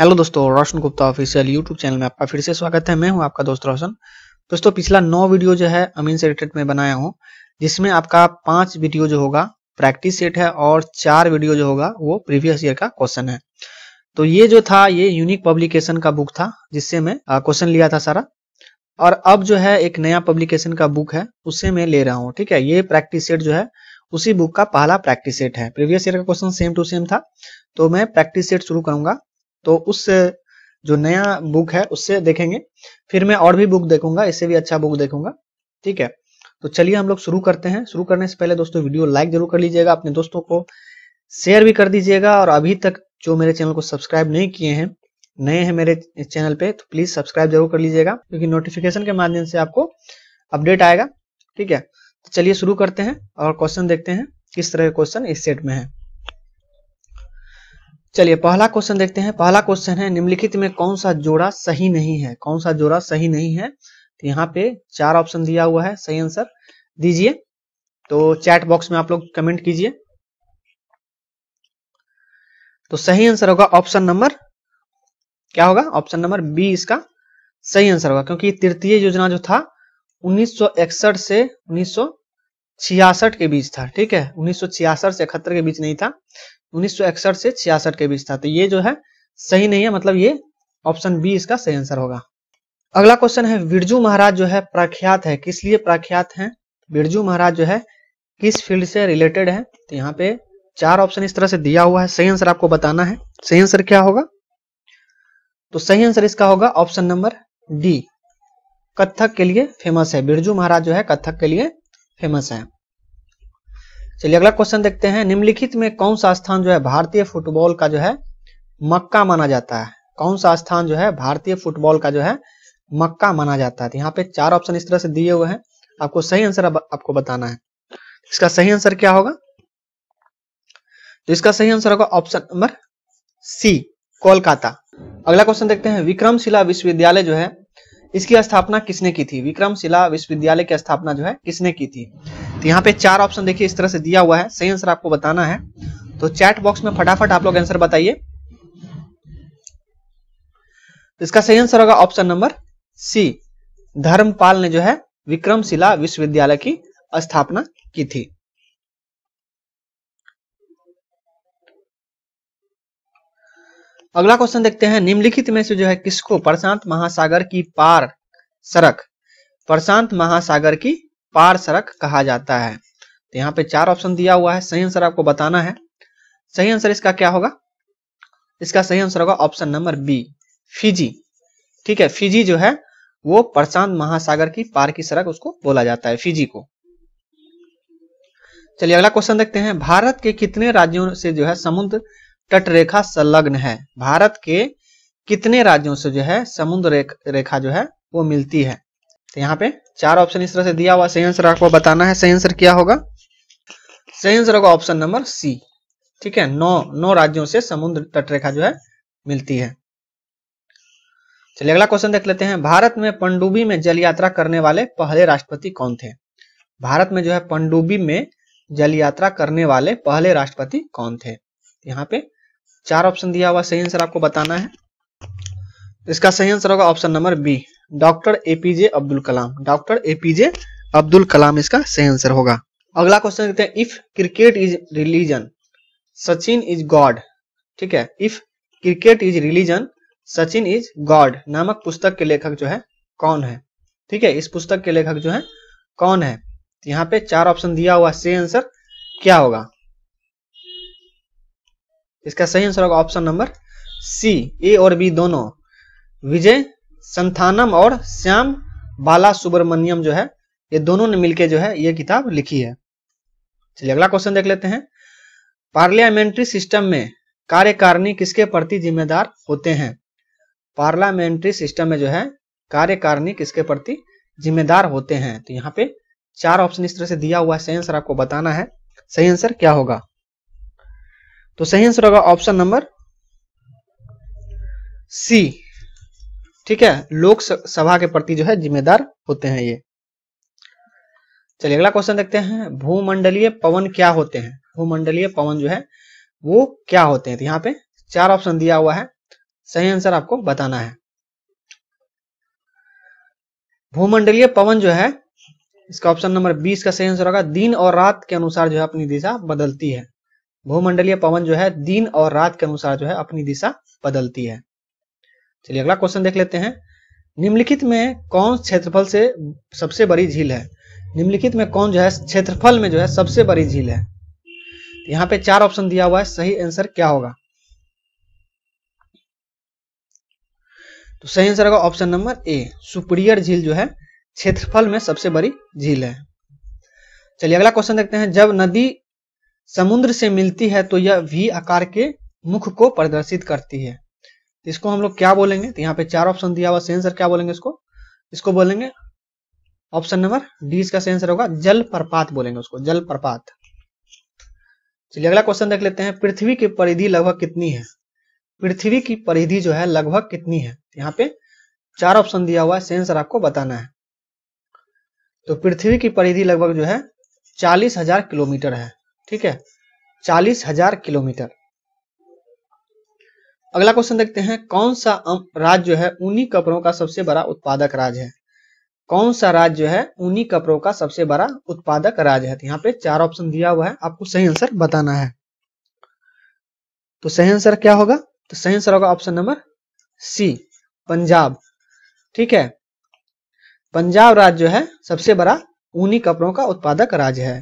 hello दोस्तों Roshan Gupta official YouTube channel में आपका फिर से स्वागत है मैं हूं आपका दोस्त रोशन दोस्तों पिछला नौ वीडियो जो है अमीन से रिलेटेड में बनाया हूं जिसमें आपका पांच वीडियो जो होगा प्रैक्टिस सेट है और चार वीडियो जो होगा वो प्रीवियस ईयर का क्वेश्चन है तो ये जो था ये यूनिक पब्लिकेशन का बुक था जिससे मैं क्वेश्चन लिया था सारा और अब जो है एक नया पब्लिकेशन का बुक है उससे मैं ले रहा हूँ ठीक है ये प्रैक्टिस सेट जो है उसी बुक का पहला प्रैक्टिस सेट है प्रीवियस ईयर का क्वेश्चन सेम टू सेम था तो मैं प्रैक्टिस सेट शुरू करूंगा तो उससे जो नया बुक है उससे देखेंगे फिर मैं और भी बुक देखूंगा इससे भी अच्छा बुक देखूंगा ठीक है तो चलिए हम लोग शुरू करते हैं शुरू करने से पहले दोस्तों वीडियो लाइक जरूर कर लीजिएगा अपने दोस्तों को शेयर भी कर दीजिएगा और अभी तक जो मेरे चैनल को सब्सक्राइब नहीं किए हैं नए हैं मेरे चैनल पे तो प्लीज सब्सक्राइब जरूर कर लीजिएगा क्योंकि नोटिफिकेशन के माध्यम से आपको अपडेट आएगा ठीक है तो चलिए शुरू करते हैं और क्वेश्चन देखते हैं किस तरह के क्वेश्चन इस सेट में है चलिए पहला क्वेश्चन देखते हैं पहला क्वेश्चन है निम्नलिखित में कौन सा जोड़ा सही नहीं है कौन सा जोड़ा सही नहीं है तो यहाँ पे चार ऑप्शन दिया हुआ है सही आंसर दीजिए तो चैट बॉक्स में आप लोग कमेंट कीजिए तो सही आंसर होगा ऑप्शन नंबर क्या होगा ऑप्शन नंबर बी इसका सही आंसर होगा क्योंकि तृतीय योजना जो था उन्नीस से छियासठ के बीच था ठीक है उन्नीस से इकहत्तर के बीच नहीं था उन्नीस से छियासठ के बीच था तो ये जो है सही नहीं है मतलब ये ऑप्शन बी इसका सही आंसर होगा अगला क्वेश्चन है बिरजू महाराज जो है प्रख्यात है किस लिए प्रख्यात है बिरजू महाराज जो है किस फील्ड से रिलेटेड है तो यहाँ पे चार ऑप्शन इस तरह से दिया हुआ है सही आंसर आपको बताना है सही आंसर क्या होगा तो सही आंसर इसका होगा ऑप्शन नंबर डी कथक के लिए फेमस है बिरजू महाराज जो है कथक के लिए फेमस है चलिए अगला क्वेश्चन देखते हैं निम्नलिखित में कौन सा स्थान जो है भारतीय फुटबॉल का जो है मक्का माना जाता है कौन सा स्थान जो है भारतीय फुटबॉल का जो है मक्का माना जाता है तो यहाँ पे चार ऑप्शन इस तरह से दिए हुए हैं आपको सही आंसर अब आपको बताना है इसका सही आंसर क्या होगा तो इसका सही आंसर होगा ऑप्शन नंबर सी कोलकाता अगला क्वेश्चन देखते हैं विक्रमशिला विश्वविद्यालय जो है इसकी स्थापना किसने की थी विक्रमशिला विश्वविद्यालय की स्थापना जो है किसने की थी तो यहाँ पे चार ऑप्शन देखिए इस तरह से दिया हुआ है सही आंसर आपको बताना है तो चैट बॉक्स में फटाफट आप लोग आंसर बताइए तो इसका सही आंसर होगा ऑप्शन नंबर सी धर्मपाल ने जो है विक्रमशिला विश्वविद्यालय की स्थापना की थी अगला क्वेश्चन देखते हैं निम्नलिखित में से जो है किसको प्रशांत महासागर की पार सड़क प्रशांत महासागर की पार सड़क कहा जाता है तो यहाँ पे चार ऑप्शन दिया हुआ है सही आंसर आपको बताना है सही आंसर इसका क्या होगा इसका सही आंसर होगा ऑप्शन नंबर बी फिजी ठीक है फिजी जो है वो प्रशांत महासागर की पार की सड़क उसको बोला जाता है फिजी को चलिए अगला क्वेश्चन देखते हैं भारत के कितने राज्यों से जो है समुद्र तटरेखा संलग्न है भारत के कितने राज्यों से जो है समुद्र रेख, रेखा जो है वो मिलती है तो यहाँ पे चार ऑप्शन इस तरह से दिया हुआ सही आंसर आपको बताना है सही आंसर क्या होगा सही आंसर होगा ऑप्शन नंबर सी ठीक है नौ नौ राज्यों से समुद्र तटरेखा जो है मिलती है चलिए अगला क्वेश्चन देख लेते हैं भारत में पंडुबी में जल यात्रा करने वाले पहले राष्ट्रपति कौन थे भारत में जो है पंडुबी में जल यात्रा करने वाले पहले राष्ट्रपति कौन थे यहाँ पे चार ऑप्शन दिया हुआ सही आंसर आपको बताना है इसका सही आंसर होगा option number B doctor APJ Abdul Kalam doctor APJ Abdul Kalam इसका सही आंसर होगा अगला क्वेश्चन देखते हैं if cricket is religion Sachin is god ठीक है if cricket is religion Sachin is god नामक पुस्तक के लेखक जो है कौन है ठीक है इस पुस्तक के लेखक जो है कौन है तो यहाँ पे चार ऑप्शन दिया हुआ सही आंसर क्या होगा इसका सही आंसर होगा ऑप्शन नंबर सी ए और बी दोनों विजय संथानम और श्याम बाला सुब्रमण्यम जो है ये दोनों ने मिलकर जो है ये किताब लिखी है चलिए अगला क्वेश्चन देख लेते हैं पार्लियामेंट्री सिस्टम में कार्यकारिणी किसके प्रति जिम्मेदार होते हैं पार्लियामेंट्री सिस्टम में जो है कार्यकारिणी किसके प्रति जिम्मेदार होते हैं तो यहाँ पे चार ऑप्शन इस तरह से दिया हुआ है सही आंसर आपको बताना है सही आंसर क्या होगा तो सही आंसर होगा ऑप्शन नंबर सी ठीक है लोक सभा के प्रति जो है जिम्मेदार होते हैं ये चलिए अगला क्वेश्चन देखते हैं भूमंडलीय पवन क्या होते हैं भूमंडलीय पवन जो है वो क्या होते हैं तो यहाँ पे चार ऑप्शन दिया हुआ है सही आंसर आपको बताना है भूमंडलीय पवन जो है इसका ऑप्शन नंबर 20 का सही आंसर होगा दिन और रात के अनुसार जो है अपनी दिशा बदलती है भूमंडलीय पवन जो है दिन और रात के अनुसार जो है अपनी दिशा बदलती है चलिए अगला क्वेश्चन देख लेते हैं निम्नलिखित में कौन क्षेत्रफल से सबसे बड़ी झील है निम्नलिखित में कौन जो है क्षेत्रफल में जो है सबसे बड़ी झील है यहाँ पे चार ऑप्शन दिया हुआ है सही आंसर क्या होगा तो सही आंसर होगा ऑप्शन नंबर ए सुप्रियर झील जो है क्षेत्रफल में सबसे बड़ी झील है चलिए अगला क्वेश्चन देखते हैं जब नदी समुद्र से मिलती है तो यह वी आकार के मुख को प्रदर्शित करती है इसको हम लोग क्या बोलेंगे तो यहाँ पे चार ऑप्शन दिया हुआ सेंसर क्या बोलेंगे इसको इसको बोलेंगे ऑप्शन नंबर डी इसका सेंसर होगा जल प्रपात बोलेंगे उसको जल प्रपात चलिए अगला क्वेश्चन देख लेते हैं पृथ्वी की परिधि लगभग कितनी है पृथ्वी की परिधि जो है लगभग कितनी है तो यहाँ पे चार ऑप्शन दिया हुआ है सेंसर आपको बताना है तो पृथ्वी की परिधि लगभग जो है चालीस हजार किलोमीटर है ठीक है चालीस हजार किलोमीटर अगला क्वेश्चन देखते हैं कौन सा अं-, राज्य जो है ऊनी कपड़ों का सबसे बड़ा उत्पादक राज्य है कौन सा राज्य जो है ऊनी कपड़ों का सबसे बड़ा उत्पादक राज्य है तो यहाँ पे चार ऑप्शन दिया हुआ है आपको सही आंसर बताना है तो सही आंसर क्या होगा तो सही आंसर होगा ऑप्शन नंबर सी पंजाब ठीक है पंजाब राज्य जो है सबसे बड़ा ऊनी कपड़ों का उत्पादक राज्य है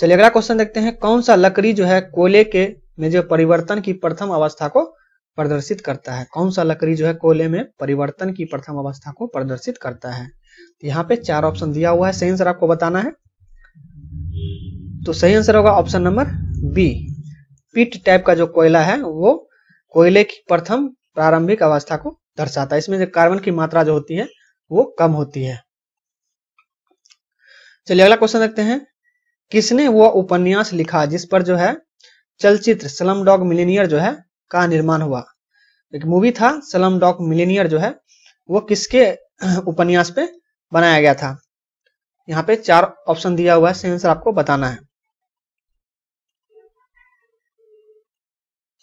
चलिए अगला क्वेश्चन देखते हैं कौन सा लकड़ी जो है कोयले के में जो परिवर्तन की प्रथम अवस्था को प्रदर्शित करता है कौन सा लकड़ी जो है कोयले में परिवर्तन की प्रथम अवस्था को प्रदर्शित करता है तो यहाँ पे चार ऑप्शन दिया हुआ है सही आंसर आपको बताना है तो सही आंसर होगा option number B peat type का जो कोयला है वो कोयले की प्रथम प्रारंभिक अवस्था को दर्शाता है इसमें जो कार्बन की मात्रा जो होती है वो कम होती है चलिए अगला क्वेश्चन देखते हैं किसने वो उपन्यास लिखा जिस पर जो है चलचित्र सलम डॉग मिलेनियर जो है का निर्माण हुआ एक मूवी था सलम डॉग मिलेनियर जो है वो किसके उपन्यास पे बनाया गया था यहाँ पे चार ऑप्शन दिया हुआ है सही आंसर आपको बताना है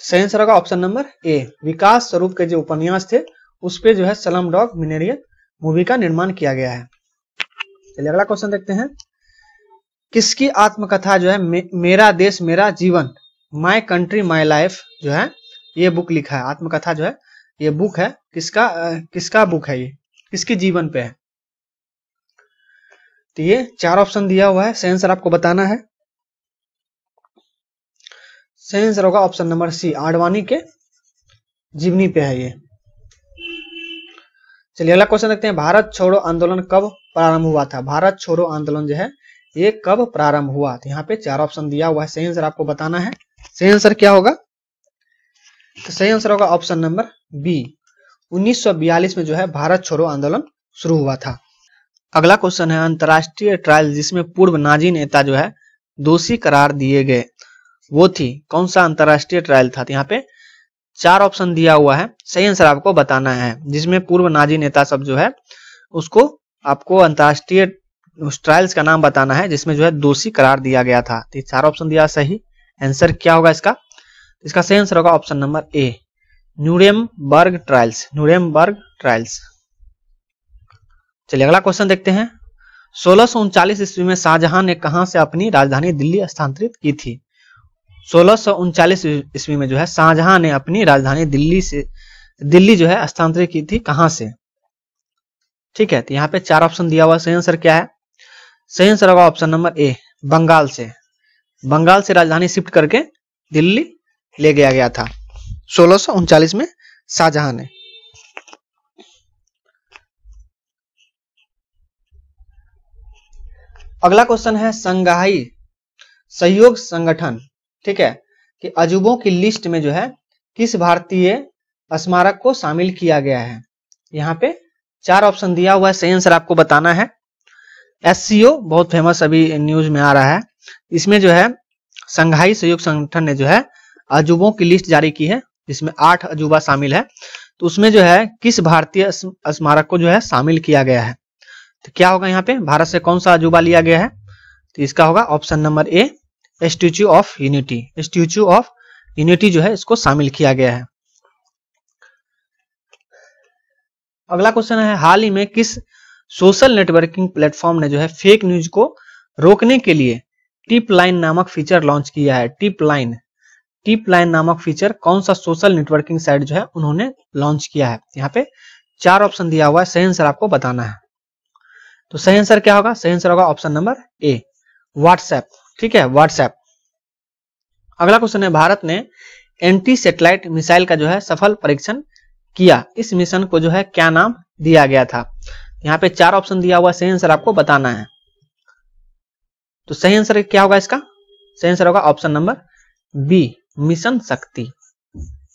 सही आंसर होगा ऑप्शन नंबर ए विकास स्वरूप के जो उपन्यास थे उस पे जो है सलम डॉग मिलेनियर मूवी का निर्माण किया गया है चलिए अगला क्वेश्चन देखते हैं किसकी आत्मकथा जो है मे, मेरा देश मेरा जीवन माय कंट्री माय लाइफ जो है ये बुक लिखा है आत्मकथा जो है ये बुक है किसका किसका बुक है ये किसके जीवन पे है तो ये चार ऑप्शन दिया हुआ है सही आंसर आपको बताना है सही आंसर होगा ऑप्शन नंबर सी आडवाणी के जीवनी पे है ये चलिए अगला क्वेश्चन देखते हैं भारत छोड़ो आंदोलन कब प्रारंभ हुआ था भारत छोड़ो आंदोलन जो है ये कब प्रारंभ हुआ तो यहाँ पे चार ऑप्शन दिया हुआ है सही आंसर आपको बताना है सही आंसर क्या होगा तो सही आंसर होगा ऑप्शन नंबर बी 1942 में जो है भारत छोड़ो आंदोलन शुरू हुआ था अगला क्वेश्चन है अंतर्राष्ट्रीय ट्रायल जिसमें पूर्व नाजी नेता जो है दोषी करार दिए गए वो थी कौन सा अंतर्राष्ट्रीय ट्रायल था तो यहाँ पे चार ऑप्शन दिया हुआ है सही आंसर आपको बताना है जिसमें पूर्व नाजी नेता सब जो है उसको आपको अंतर्राष्ट्रीय उस ट्रायल्स का नाम बताना है जिसमें जो है दोषी करार दिया गया था तो चार ऑप्शन दिया सही आंसर क्या होगा इसका तो इसका सही आंसर होगा option number A berg trials berg trials चलिए अगला क्वेश्चन देखते हैं सोलह ईस्वी में शाहजहां ने कहा से अपनी राजधानी दिल्ली स्थानांतरित की थी सोलह ईस्वी में जो है शाहजहां ने अपनी राजधानी दिल्ली से दिल्ली जो है स्थानांतरित की थी कहां से ठीक है तो यहाँ पे चार ऑप्शन दिया हुआ सही आंसर क्या है सही आंसर होगा ऑप्शन नंबर ए बंगाल से बंगाल से राजधानी शिफ्ट करके दिल्ली ले गया गया था सोलह में शाहजहां ने अगला क्वेश्चन है संघाई सहयोग संगठन ठीक है कि अजूबों की लिस्ट में जो है किस भारतीय स्मारक को शामिल किया गया है यहाँ पे चार ऑप्शन दिया हुआ है सही आंसर आपको बताना है एस बहुत फेमस अभी न्यूज में आ रहा है इसमें जो है संघाई सहयोग संगठन ने जो है अजूबों की लिस्ट जारी की है जिसमें आठ अजूबा शामिल है तो उसमें जो है किस भारतीय स्मारक को जो है शामिल किया गया है तो क्या होगा यहाँ पे भारत से कौन सा अजूबा लिया गया है तो इसका होगा option number A Statue of Unity Statue of Unity जो है इसको शामिल किया गया है अगला क्वेश्चन है हाल ही में किस सोशल नेटवर्किंग प्लेटफॉर्म ने जो है फेक न्यूज को रोकने के लिए टिप लाइन नामक फीचर लॉन्च किया है टिप लाइन टिप लाइन नामक फीचर कौन सा सोशल नेटवर्किंग साइट जो है उन्होंने लॉन्च किया है यहाँ पे चार ऑप्शन दिया हुआ है सही आंसर आपको बताना है तो सही आंसर क्या होगा सही आंसर होगा ऑप्शन नंबर ए व्हाट्सएप ठीक है व्हाट्सएप अगला क्वेश्चन है भारत ने एंटी सेटेलाइट मिसाइल का जो है सफल परीक्षण किया इस मिशन को जो है क्या नाम दिया गया था यहाँ पे चार ऑप्शन दिया हुआ सही आंसर आपको बताना है तो सही आंसर क्या होगा इसका सही आंसर होगा ऑप्शन नंबर बी मिशन शक्ति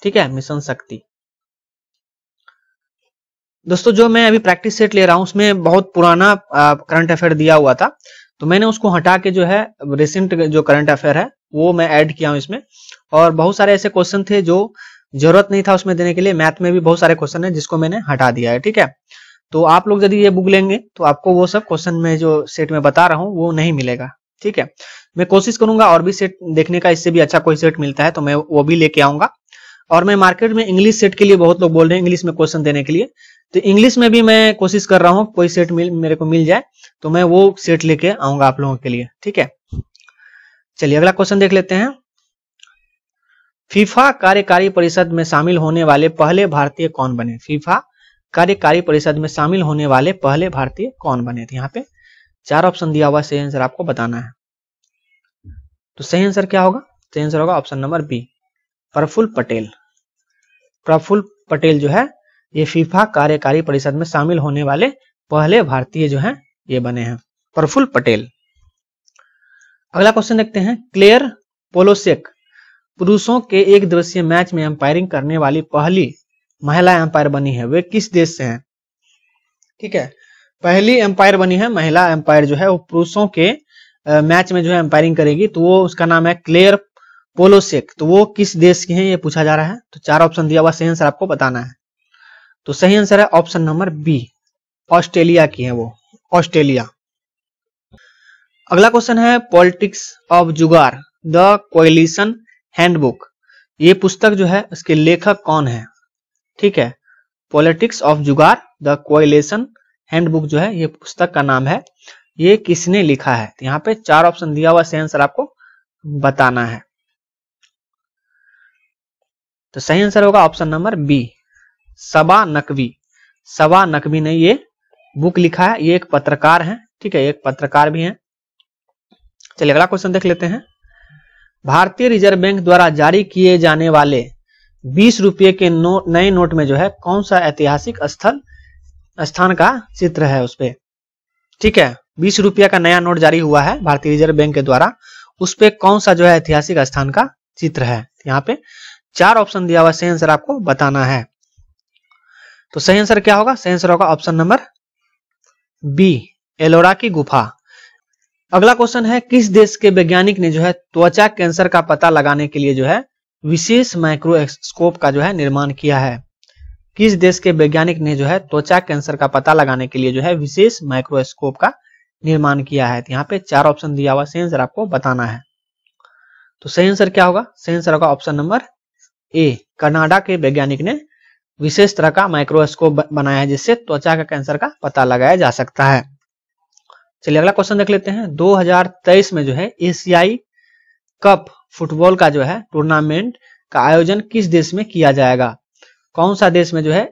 ठीक है मिशन शक्ति दोस्तों जो मैं अभी प्रैक्टिस सेट ले रहा हूं उसमें बहुत पुराना करंट अफेयर दिया हुआ था तो मैंने उसको हटा के जो है रिसेंट जो करंट अफेयर है वो मैं ऐड किया हूं इसमें और बहुत सारे ऐसे क्वेश्चन थे जो जरूरत नहीं था उसमें देने के लिए मैथ में भी बहुत सारे क्वेश्चन है जिसको मैंने हटा दिया है ठीक है तो आप लोग यदि ये बुक लेंगे तो आपको वो सब क्वेश्चन में जो सेट में बता रहा हूँ वो नहीं मिलेगा ठीक है मैं कोशिश करूंगा और भी सेट देखने का इससे भी अच्छा कोई सेट मिलता है तो मैं वो भी लेके आऊंगा और मैं मार्केट में इंग्लिश सेट के लिए बहुत लोग बोल रहे हैं इंग्लिश में क्वेश्चन देने के लिए तो इंग्लिश में भी मैं कोशिश कर रहा हूँ कोई सेट मिल मेरे को मिल जाए तो मैं वो सेट लेके आऊंगा आप लोगों के लिए ठीक है चलिए अगला क्वेश्चन देख लेते हैं फीफा कार्यकारी परिषद में शामिल होने वाले पहले भारतीय कौन बने फीफा कार्यकारी परिषद में शामिल होने वाले पहले भारतीय कौन बने थे यहाँ पे चार ऑप्शन दिया हुआ सही आंसर आपको बताना है तो सही आंसर क्या होगा सही आंसर होगा option number B Praful Patel Praful Patel जो है ये फीफा कार्यकारी परिषद में शामिल होने वाले पहले भारतीय जो है ये बने हैं प्रफुल पटेल अगला क्वेश्चन देखते हैं क्लेयर पोलोसेक पुरुषों के एक दिवसीय मैच में अंपायरिंग करने वाली पहली महिला एम्पायर बनी है वे किस देश से हैं ठीक है पहली एम्पायर बनी है महिला एम्पायर जो है वो पुरुषों के मैच में जो है एम्पायरिंग करेगी तो वो उसका नाम है क्लेयर पोलोसेक तो वो किस देश के हैं ये पूछा जा रहा है तो चार ऑप्शन दिया हुआ सही आंसर आपको बताना है तो सही आंसर है ऑप्शन नंबर बी ऑस्ट्रेलिया की है वो ऑस्ट्रेलिया अगला क्वेश्चन है politics of jugaad the coalition handbook ये पुस्तक जो है इसके लेखक कौन है ठीक है politics of jugaad the coalition handbook जो है ये पुस्तक का नाम है ये किसने लिखा है तो यहाँ पे चार ऑप्शन दिया हुआ सही आंसर आपको बताना है तो सही आंसर होगा option number B Saba Naqvi Saba Naqvi ने ये बुक लिखा है ये एक पत्रकार है ठीक है एक पत्रकार भी है चलिए अगला क्वेश्चन देख लेते हैं भारतीय रिजर्व बैंक द्वारा जारी किए जाने वाले बीस रुपये के नोट नए नोट में जो है कौन सा ऐतिहासिक स्थल स्थान का चित्र है उसपे ठीक है बीस रुपया का नया नोट जारी हुआ है भारतीय रिजर्व बैंक के द्वारा उस पर कौन सा जो है ऐतिहासिक स्थान का चित्र है यहाँ पे चार ऑप्शन दिया हुआ सही आंसर आपको बताना है तो सही आंसर क्या होगा सही आंसर होगा ऑप्शन नंबर बी एलोरा की गुफा अगला क्वेश्चन है किस देश के वैज्ञानिक ने जो है त्वचा कैंसर का पता लगाने के लिए जो है विशेष माइक्रोस्कोप का जो है निर्माण किया है किस देश के वैज्ञानिक ने जो है त्वचा कैंसर का पता लगाने के लिए जो है विशेष माइक्रोस्कोप का निर्माण किया है तो यहाँ पे चार ऑप्शन दिया हुआ सही आंसर आपको बताना है तो सही आंसर क्या होगा सही आंसर होगा ऑप्शन नंबर ए कनाडा के वैज्ञानिक ने विशेष तरह का माइक्रोस्कोप बनाया है जिससे त्वचा का कैंसर का पता लगाया जा सकता है चलिए अगला क्वेश्चन देख लेते हैं 2023 में जो है एशियाई कप फुटबॉल का जो है टूर्नामेंट का आयोजन किस देश में किया जाएगा कौन सा देश में जो है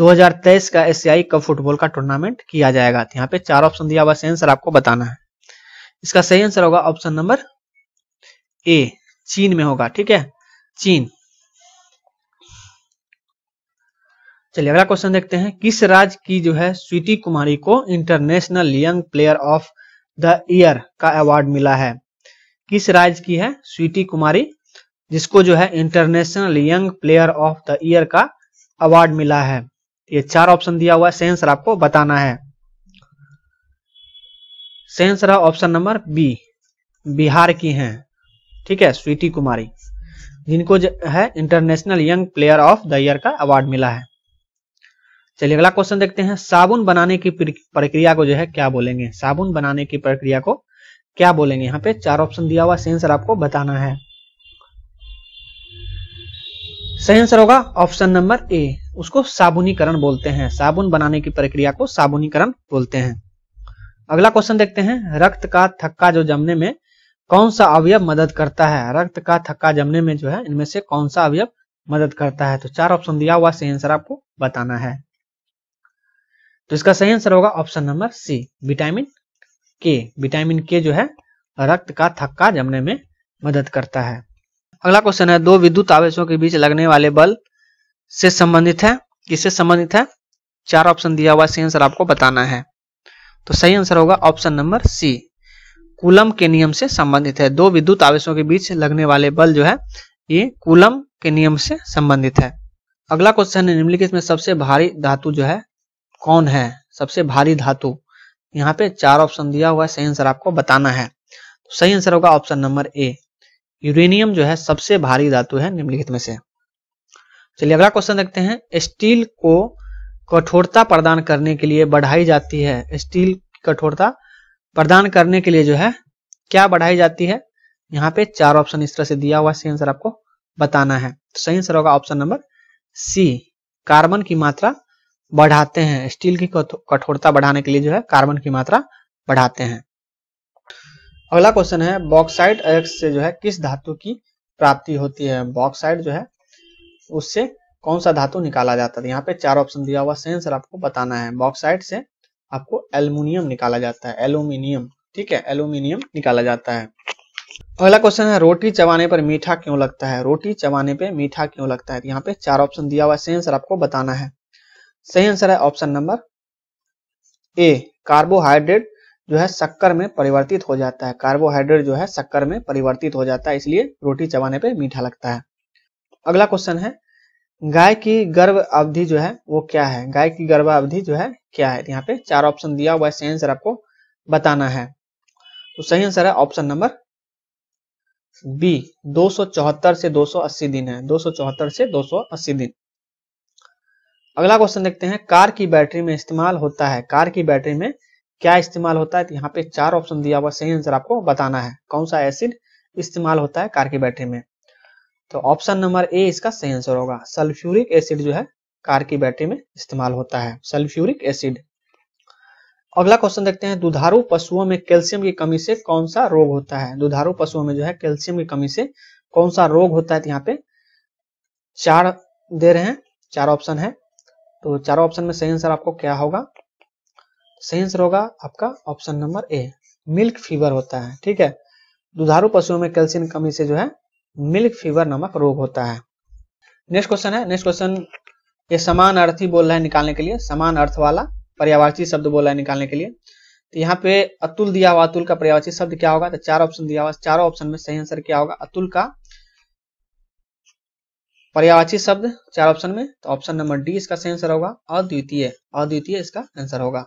2023 का एशियाई कप फुटबॉल का टूर्नामेंट किया जाएगा तो यहाँ पे चार ऑप्शन दिया हुआ सही आंसर आपको बताना है इसका सही आंसर होगा ऑप्शन नंबर ए चीन में होगा ठीक है चीन चलिए अगला क्वेश्चन देखते हैं किस राज्य की जो है स्वीति कुमारी को international young player of the year का अवार्ड मिला है किस राज्य की है स्वीटी कुमारी जिसको जो है international young player of the year का अवार्ड मिला है ये चार ऑप्शन दिया हुआ है सही आंसर आपको बताना है सही आंसर है ऑप्शन नंबर बी बिहार की हैं ठीक है स्वीटी कुमारी जिनको जो है international young player of the year का अवार्ड मिला है चलिए अगला क्वेश्चन देखते हैं साबुन बनाने की प्रक्रिया को जो है क्या बोलेंगे साबुन बनाने की प्रक्रिया को क्या बोलेंगे यहाँ पे चार ऑप्शन दिया हुआ सही आंसर आपको बताना है सही आंसर होगा ऑप्शन नंबर ए उसको साबुनीकरण बोलते हैं साबुन बनाने की प्रक्रिया को साबुनीकरण बोलते हैं अगला क्वेश्चन देखते हैं रक्त का थक्का जो जमने में कौन सा अवयव मदद करता है रक्त का थक्का जमने में जो है इनमें से कौन सा अवयव मदद करता है तो चार ऑप्शन दिया हुआ सही आंसर आपको बताना है तो इसका सही आंसर होगा option number C vitamin K vitamin K जो है रक्त का थक्का जमने में मदद करता है अगला क्वेश्चन है दो विद्युत आवेशों के बीच लगने वाले बल से संबंधित है किससे संबंधित है चार ऑप्शन दिया हुआ सही आंसर आपको बताना है तो सही आंसर होगा ऑप्शन नंबर सी कुलम के नियम से संबंधित है दो विद्युत आवेशों के बीच लगने वाले बल जो है ये कुलम के नियम से संबंधित है अगला क्वेश्चन है निम्नलिखित में सबसे भारी धातु जो है कौन है सबसे भारी धातु यहाँ पे चार ऑप्शन दिया हुआ है सही आंसर आपको बताना है तो सही आंसर होगा ऑप्शन नंबर ए यूरेनियम जो है सबसे भारी धातु है निम्नलिखित में से चलिए अगला क्वेश्चन देखते हैं स्टील को कठोरता प्रदान करने के लिए बढ़ाई जाती है स्टील कठोरता प्रदान करने के लिए जो है क्या बढ़ाई जाती है यहाँ पे चार ऑप्शन इस तरह से दिया हुआ सही आंसर आपको बताना है तो सही आंसर होगा ऑप्शन नंबर सी कार्बन की मात्रा बढ़ाते हैं स्टील की कठोरता बढ़ाने के लिए जो है कार्बन की मात्रा बढ़ाते हैं अगला क्वेश्चन है बॉक्साइड एक्स से जो है किस धातु की प्राप्ति होती है बॉक्साइड जो है उससे कौन सा धातु निकाला जाता है तो यहाँ पे चार ऑप्शन दिया हुआ सही आंसर आपको बताना है बॉक्साइड से आपको एल्यूमिनियम निकाला जाता है एल्यूमिनियम ठीक है एल्यूमिनियम निकाला जाता है अगला क्वेश्चन है रोटी चबाने पर मीठा क्यों लगता है रोटी चबाने पर मीठा क्यों लगता है तो यहाँ पे चार ऑप्शन दिया हुआ है सही आंसर आपको बताना है सही आंसर है ऑप्शन नंबर ए कार्बोहाइड्रेट जो है शक्कर में परिवर्तित हो जाता है कार्बोहाइड्रेट जो है शक्कर में परिवर्तित हो जाता है इसलिए रोटी चबाने पे मीठा लगता है अगला क्वेश्चन है गाय की गर्भ अवधि जो है वो क्या है गाय की गर्भ अवधि जो है क्या है यहाँ पे चार ऑप्शन दिया हुआ है सही आंसर आपको बताना है तो सही आंसर है ऑप्शन नंबर बी दो से दो दिन है दो से दो दिन अगला क्वेश्चन देखते हैं कार की बैटरी में इस्तेमाल होता है कार की बैटरी में क्या इस्तेमाल होता है तो यहाँ पे चार ऑप्शन दिया हुआ सही आंसर आपको बताना है कौन सा एसिड इस्तेमाल होता है कार की बैटरी में तो ऑप्शन नंबर ए इसका सही आंसर होगा सल्फ्यूरिक एसिड जो है कार की बैटरी में इस्तेमाल होता है सल्फ्यूरिक एसिड अगला क्वेश्चन देखते हैं दुधारू पशुओं में कैल्शियम की कमी से कौन सा रोग होता है दुधारू पशुओं में जो है कैल्शियम की कमी से कौन सा रोग होता है तो यहाँ पे चार दे रहे हैं चार ऑप्शन है तो चारों ऑप्शन में सही आंसर आपको क्या होगा सही आंसर होगा आपका option number A milk fever होता है ठीक है दुधारू पशुओं में कैल्शियम कमी से जो है मिल्क फीवर नामक रोग होता है नेक्स्ट क्वेश्चन है नेक्स्ट क्वेश्चन ये समान अर्थ ही बोल रहा है निकालने के लिए समान अर्थ वाला पर्यावाची शब्द बोल रहा है निकालने के लिए तो यहाँ पे अतुल दिया हुआ अतुल का पर्यावाची शब्द क्या होगा तो चार ऑप्शन दिया हुआ चारों ऑप्शन में सही आंसर क्या होगा अतुल का पर्यावाची शब्द चार ऑप्शन में तो ऑप्शन नंबर डी इसका सही आंसर होगा अद्वितीय अद्वितीय इसका आंसर होगा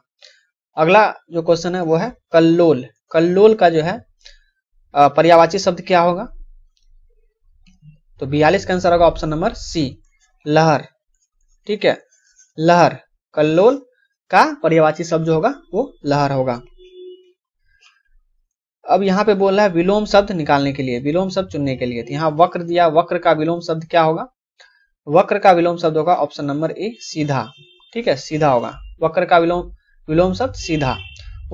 अगला जो क्वेश्चन है वो है कल्लोल कल्लोल का जो है पर्यावाची शब्द क्या होगा तो बयालीस का आंसर होगा ऑप्शन नंबर सी लहर ठीक है लहर कल्लोल का पर्यावाची शब्द जो होगा वो लहर होगा अब यहाँ पे बोल रहा है विलोम शब्द निकालने के लिए विलोम शब्द चुनने के लिए तो यहाँ वक्र दिया वक्र का विलोम शब्द क्या होगा वक्र का विलोम शब्द होगा ऑप्शन नंबर ए सीधा ठीक है सीधा होगा वक्र का विलोम विलोम शब्द सीधा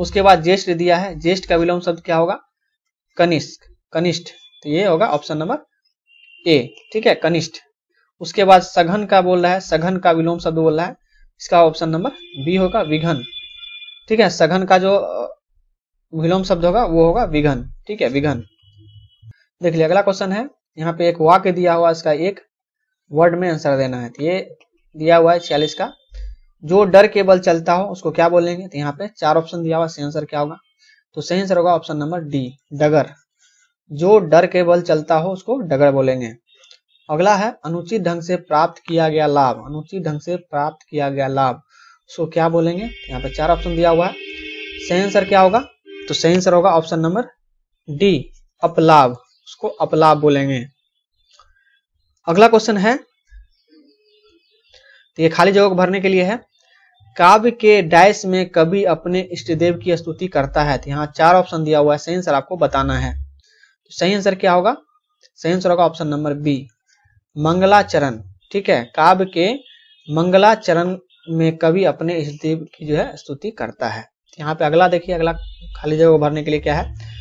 उसके बाद ज्येष्ठ दिया है ज्येष्ठ का विलोम शब्द क्या होगा कनिष्क कनिष्ठ तो ये होगा ऑप्शन नंबर ए ठीक है कनिष्ठ उसके बाद सघन का बोल रहा है सघन का विलोम शब्द बोल रहा है इसका ऑप्शन नंबर बी होगा विघन ठीक है सघन का जो विलोम शब्द होगा वो होगा विघन ठीक है विघन देख लिया अगला क्वेश्चन है यहाँ पे एक वाक्य दिया हुआ इसका एक वर्ड में आंसर देना है तो ये दिया हुआ है छियालीस का जो डर के बल चलता हो उसको क्या बोलेंगे तो यहाँ पे चार ऑप्शन दिया हुआ सही आंसर क्या होगा तो सही आंसर होगा ऑप्शन नंबर डी डगर जो डर के बल चलता हो उसको डगर बोलेंगे अगला है अनुचित ढंग से प्राप्त किया गया लाभ अनुचित ढंग से प्राप्त किया गया लाभ उसको क्या बोलेंगे तो यहाँ पे चार ऑप्शन दिया हुआ है सही आंसर क्या होगा तो सही आंसर होगा ऑप्शन नंबर डी अपलाभ उसको अपलाभ बोलेंगे अगला क्वेश्चन है तो ये खाली जगह को भरने के लिए है काव्य के डायस में कभी अपने इष्ट देव की स्तुति करता है तो यहाँ चार ऑप्शन दिया हुआ है सही आंसर आपको बताना है तो सही आंसर क्या होगा सही आंसर होगा ऑप्शन नंबर बी मंगलाचरण ठीक है काव्य के मंगलाचरण में कभी अपने इष्ट देव की जो है स्तुति करता है तो यहाँ पे अगला देखिए अगला खाली जगह को भरने के लिए क्या है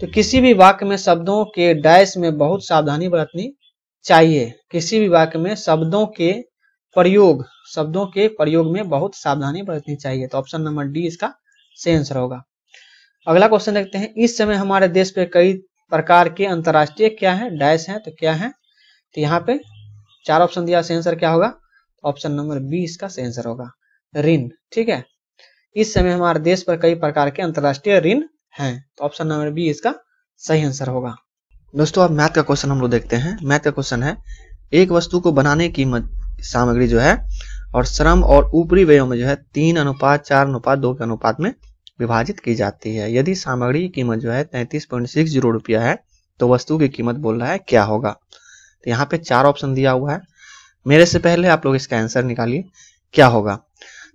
तो किसी भी वाक्य में शब्दों के डैश में बहुत सावधानी बरतनी चाहिए किसी भी वाक्य में शब्दों के प्रयोग शब्दों के प्रयोग में बहुत सावधानी बरतनी चाहिए तो ऑप्शन नंबर डी इसका सही आंसर होगा अगला क्वेश्चन देखते हैं इस समय हमारे देश पे कई प्रकार के अंतर्राष्ट्रीय क्या है डैश है तो क्या है तो यहाँ पे चार ऑप्शन दिया सही आंसर क्या होगा ऑप्शन नंबर बी इसका सही आंसर होगा ऋण ठीक है इस समय हमारे देश पर कई प्रकार के अंतर्राष्ट्रीय ऋण हैं तो ऑप्शन नंबर बी इसका सही आंसर होगा दोस्तों आप मैथ का क्वेश्चन हम लोग देखते हैं मैथ का क्वेश्चन है एक वस्तु को बनाने की सामग्री जो है और श्रम और ऊपरी व्ययों में जो है तीन अनुपात चार अनुपात दो के अनुपात में विभाजित की जाती है यदि सामग्री की कीमत जो है तैतीस पॉइंट सिक्स जीरो रुपया है तो वस्तु की कीमत बोल रहा है क्या होगा तो यहाँ पे चार ऑप्शन दिया हुआ है मेरे से पहले आप लोग इसका आंसर निकालिए क्या होगा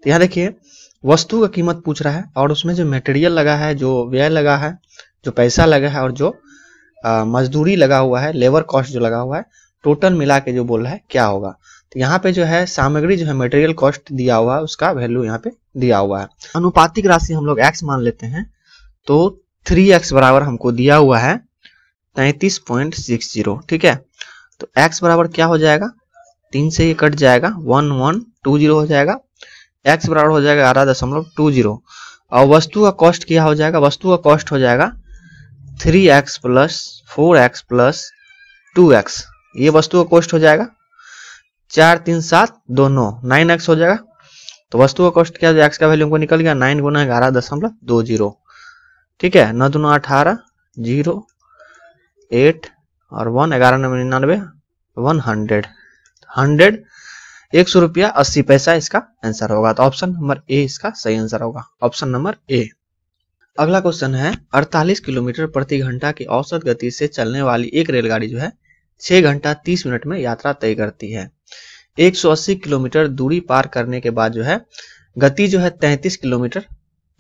तो यहाँ देखिए वस्तु का कीमत पूछ रहा है और उसमें जो मेटेरियल लगा है जो व्यय लगा है जो पैसा लगा है और जो मजदूरी लगा हुआ है लेबर कॉस्ट जो लगा हुआ है टोटल मिला के जो बोल रहा है क्या होगा तो यहाँ पे जो है सामग्री जो है मटेरियल कॉस्ट दिया हुआ है उसका वैल्यू यहाँ पे दिया हुआ है अनुपातिक राशि हम लोग एक्स मान लेते हैं तो थ्री एक्स बराबर हमको दिया हुआ है तैतीस पॉइंट सिक्स जीरो ठीक है तो एक्स बराबर क्या हो जाएगा तीन से ये कट जाएगा वन वन टू जीरो हो जाएगा एक्स बराबर हो जाएगा ग्यारह दशमलव टू जीरो और वस्तु का कॉस्ट क्या हो जाएगा वस्तु का कॉस्ट हो जाएगा three X plus four X plus two X ये वस्तु का कोष्ट हो जाएगा चार तीन सात दो नौ नाइन एक्स हो जाएगा तो वस्तु का कोष्ट क्या एक्स का वैल्यू निकल गया नाइन गुना ग्यारह दशमलव दो जीरो ठीक है नौ दोनों अठारह जीरो एट और वन ग्यारह नंबर निन्यानवे वन हंड्रेड हंड्रेड एक सौ रुपया अस्सी पैसा इसका आंसर होगा तो ऑप्शन नंबर ए इसका सही आंसर होगा ऑप्शन नंबर ए अगला क्वेश्चन है 48 किलोमीटर प्रति घंटा की औसत गति से चलने वाली एक रेलगाड़ी जो है 6 घंटा 30 मिनट में यात्रा तय करती है 180 किलोमीटर दूरी पार करने के बाद जो है गति जो है 33 किलोमीटर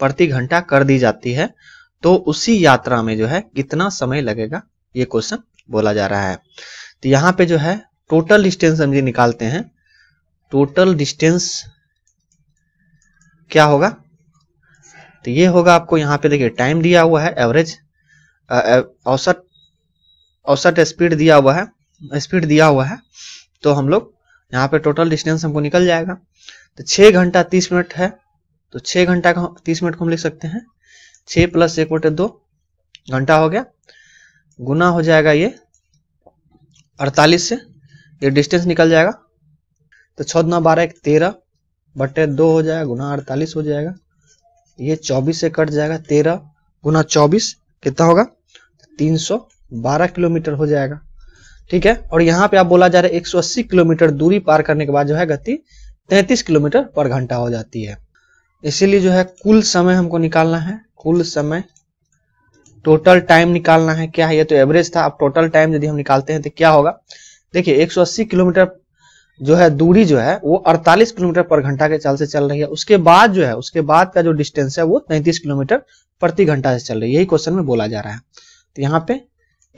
प्रति घंटा कर दी जाती है तो उसी यात्रा में जो है कितना समय लगेगा ये क्वेश्चन बोला जा रहा है तो यहाँ पे जो है टोटल डिस्टेंस हम ये निकालते हैं टोटल डिस्टेंस क्या होगा तो ये होगा आपको यहाँ पे देखिए टाइम दिया हुआ है एवरेज औसत औसत स्पीड दिया हुआ है स्पीड दिया हुआ है तो हम लोग यहाँ पे टोटल डिस्टेंस हमको निकल जाएगा तो छः घंटा तीस मिनट है तो छः घंटा का तीस मिनट को हम लिख सकते हैं छः प्लस एक बटे दो घंटा हो गया गुना हो जाएगा ये अड़तालीस से ये डिस्टेंस निकल जाएगा तो छः दुना बारह एक तेरह बटे दो हो जाएगा गुना अड़तालीस हो जाएगा ये चौबीस से कट जाएगा तेरह गुना चौबीस कितना होगा तीन सौ बारह किलोमीटर हो जाएगा ठीक है और यहाँ पे आप बोला जा रहा है 180 किलोमीटर दूरी पार करने के बाद जो है गति 33 किलोमीटर पर घंटा हो जाती है इसीलिए जो है कुल समय हमको निकालना है कुल समय टोटल टाइम निकालना है क्या है ये तो एवरेज था अब टोटल टाइम यदि हम निकालते हैं तो क्या होगा देखिए 180 किलोमीटर जो है दूरी जो है वो 48 किलोमीटर पर घंटा के चाल से चल रही है उसके बाद जो है उसके बाद का जो डिस्टेंस है वो 33 किलोमीटर प्रति घंटा से चल रही है यही क्वेश्चन में बोला जा रहा है तो यहाँ पे